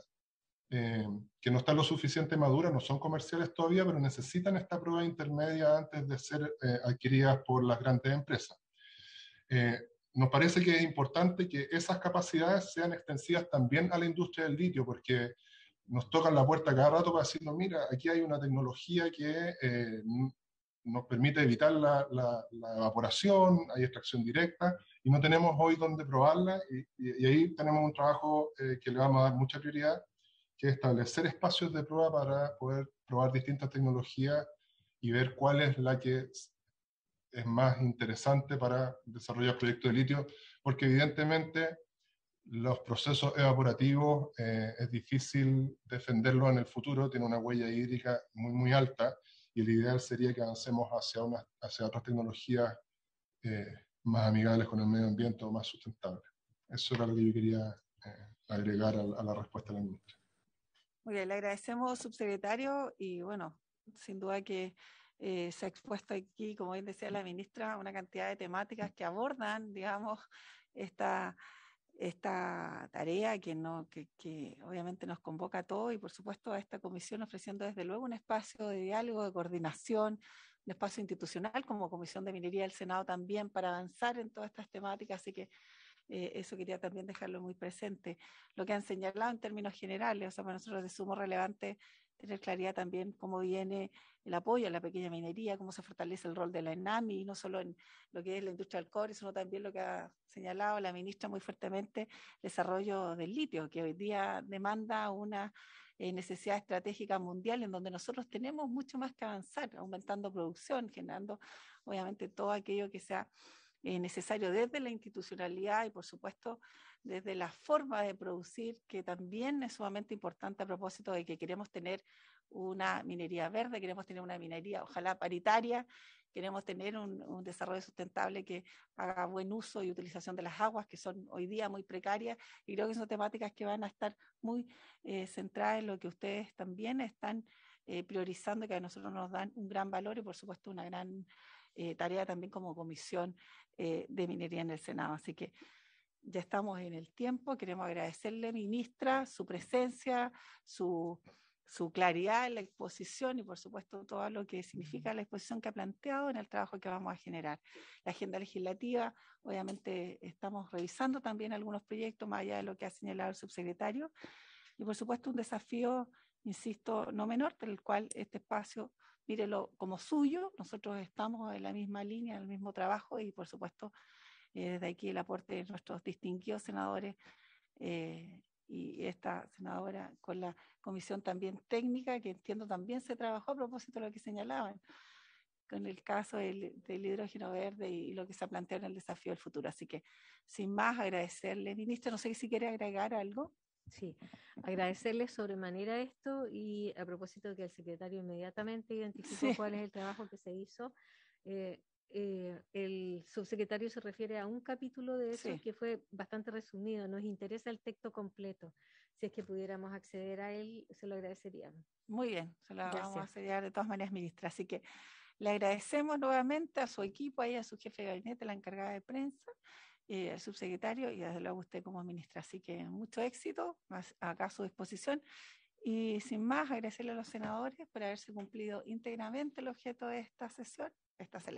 eh, que no están lo suficiente maduras, no son comerciales todavía, pero necesitan esta prueba intermedia antes de ser adquiridas por las grandes empresas. nos parece que es importante que esas capacidades sean extensivas también a la industria del litio, porque nos tocan la puerta cada rato para decirnos, mira, aquí hay una tecnología que eh, nos permite evitar la, evaporación, hay extracción directa y no tenemos hoy dónde probarla y, ahí tenemos un trabajo eh, que le vamos a dar mucha prioridad, que es establecer espacios de prueba para poder probar distintas tecnologías y ver cuál es la que es más interesante para desarrollar proyectos de litio, porque evidentemente los procesos evaporativos eh, es difícil defenderlos en el futuro, tiene una huella hídrica muy, muy alta y el ideal sería que avancemos hacia, hacia otras tecnologías eh, más amigables con el medio ambiente o más sustentables. Eso era lo que yo quería eh, agregar a, la respuesta de la ministra. Muy bien, le agradecemos, subsecretario, y bueno, sin duda que se ha expuesto aquí, como bien decía la ministra, una cantidad de temáticas que abordan, digamos, esta esta tarea que, no, que, que, obviamente nos convoca a todos y por supuesto a esta comisión ofreciendo desde luego un espacio de diálogo, de coordinación, un espacio institucional como Comisión de Minería del Senado también para avanzar en todas estas temáticas. Así que eh, eso quería también dejarlo muy presente. Lo que han señalado en términos generales, o sea, para nosotros es de sumo relevante tener claridad también cómo viene el apoyo a la pequeña minería, cómo se fortalece el rol de la ENAMI, no solo en lo que es la industria del cobre, sino también lo que ha señalado la ministra muy fuertemente, el desarrollo del litio, que hoy día demanda una eh, necesidad estratégica mundial en donde nosotros tenemos mucho más que avanzar, aumentando producción, generando obviamente todo aquello que sea eh, necesario desde la institucionalidad y por supuesto desde la forma de producir, que también es sumamente importante a propósito de que queremos tener una minería verde, queremos tener una minería, ojalá paritaria, queremos tener un, desarrollo sustentable que haga buen uso y utilización de las aguas, que son hoy día muy precarias, y creo que son temáticas que van a estar muy eh, centradas en lo que ustedes también están eh, priorizando, que a nosotros nos dan un gran valor y, por supuesto, una gran eh, tarea también como comisión eh, de minería en el Senado. Así que ya estamos en el tiempo. Queremos agradecerle, ministra, su presencia, su, claridad en la exposición y, por supuesto, todo lo que significa la exposición que ha planteado en el trabajo que vamos a generar. La agenda legislativa, obviamente, estamos revisando también algunos proyectos, más allá de lo que ha señalado el subsecretario. Y, por supuesto, un desafío, insisto, no menor, del el cual este espacio, mírelo como suyo. Nosotros estamos en la misma línea, en el mismo trabajo y, por supuesto, desde aquí el aporte de nuestros distinguidos senadores eh, y esta senadora con la comisión también técnica, que entiendo también se trabajó a propósito de lo que señalaban, con el caso del, hidrógeno verde y, lo que se ha planteado en el desafío del futuro. Así que, sin más, agradecerle. Ministro, no sé si quiere agregar algo. Sí, agradecerle sobremanera esto y a propósito de que el secretario inmediatamente identificó cuál es el trabajo que se hizo. Eh, eh, el subsecretario se refiere a un capítulo de eso que fue bastante resumido. Nos interesa el texto completo. Si es que pudiéramos acceder a él, se lo agradeceríamos. Muy bien, se lo vamos a acceder de todas maneras, ministra. Así que le agradecemos nuevamente a su equipo, ahí a su jefe de gabinete, la encargada de prensa, y al subsecretario y desde luego usted como ministra. Así que mucho éxito, acá a su disposición. Y sin más, agradecerle a los senadores por haberse cumplido íntegramente el objeto de esta sesión. Esta se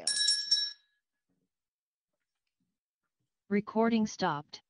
Recording stopped.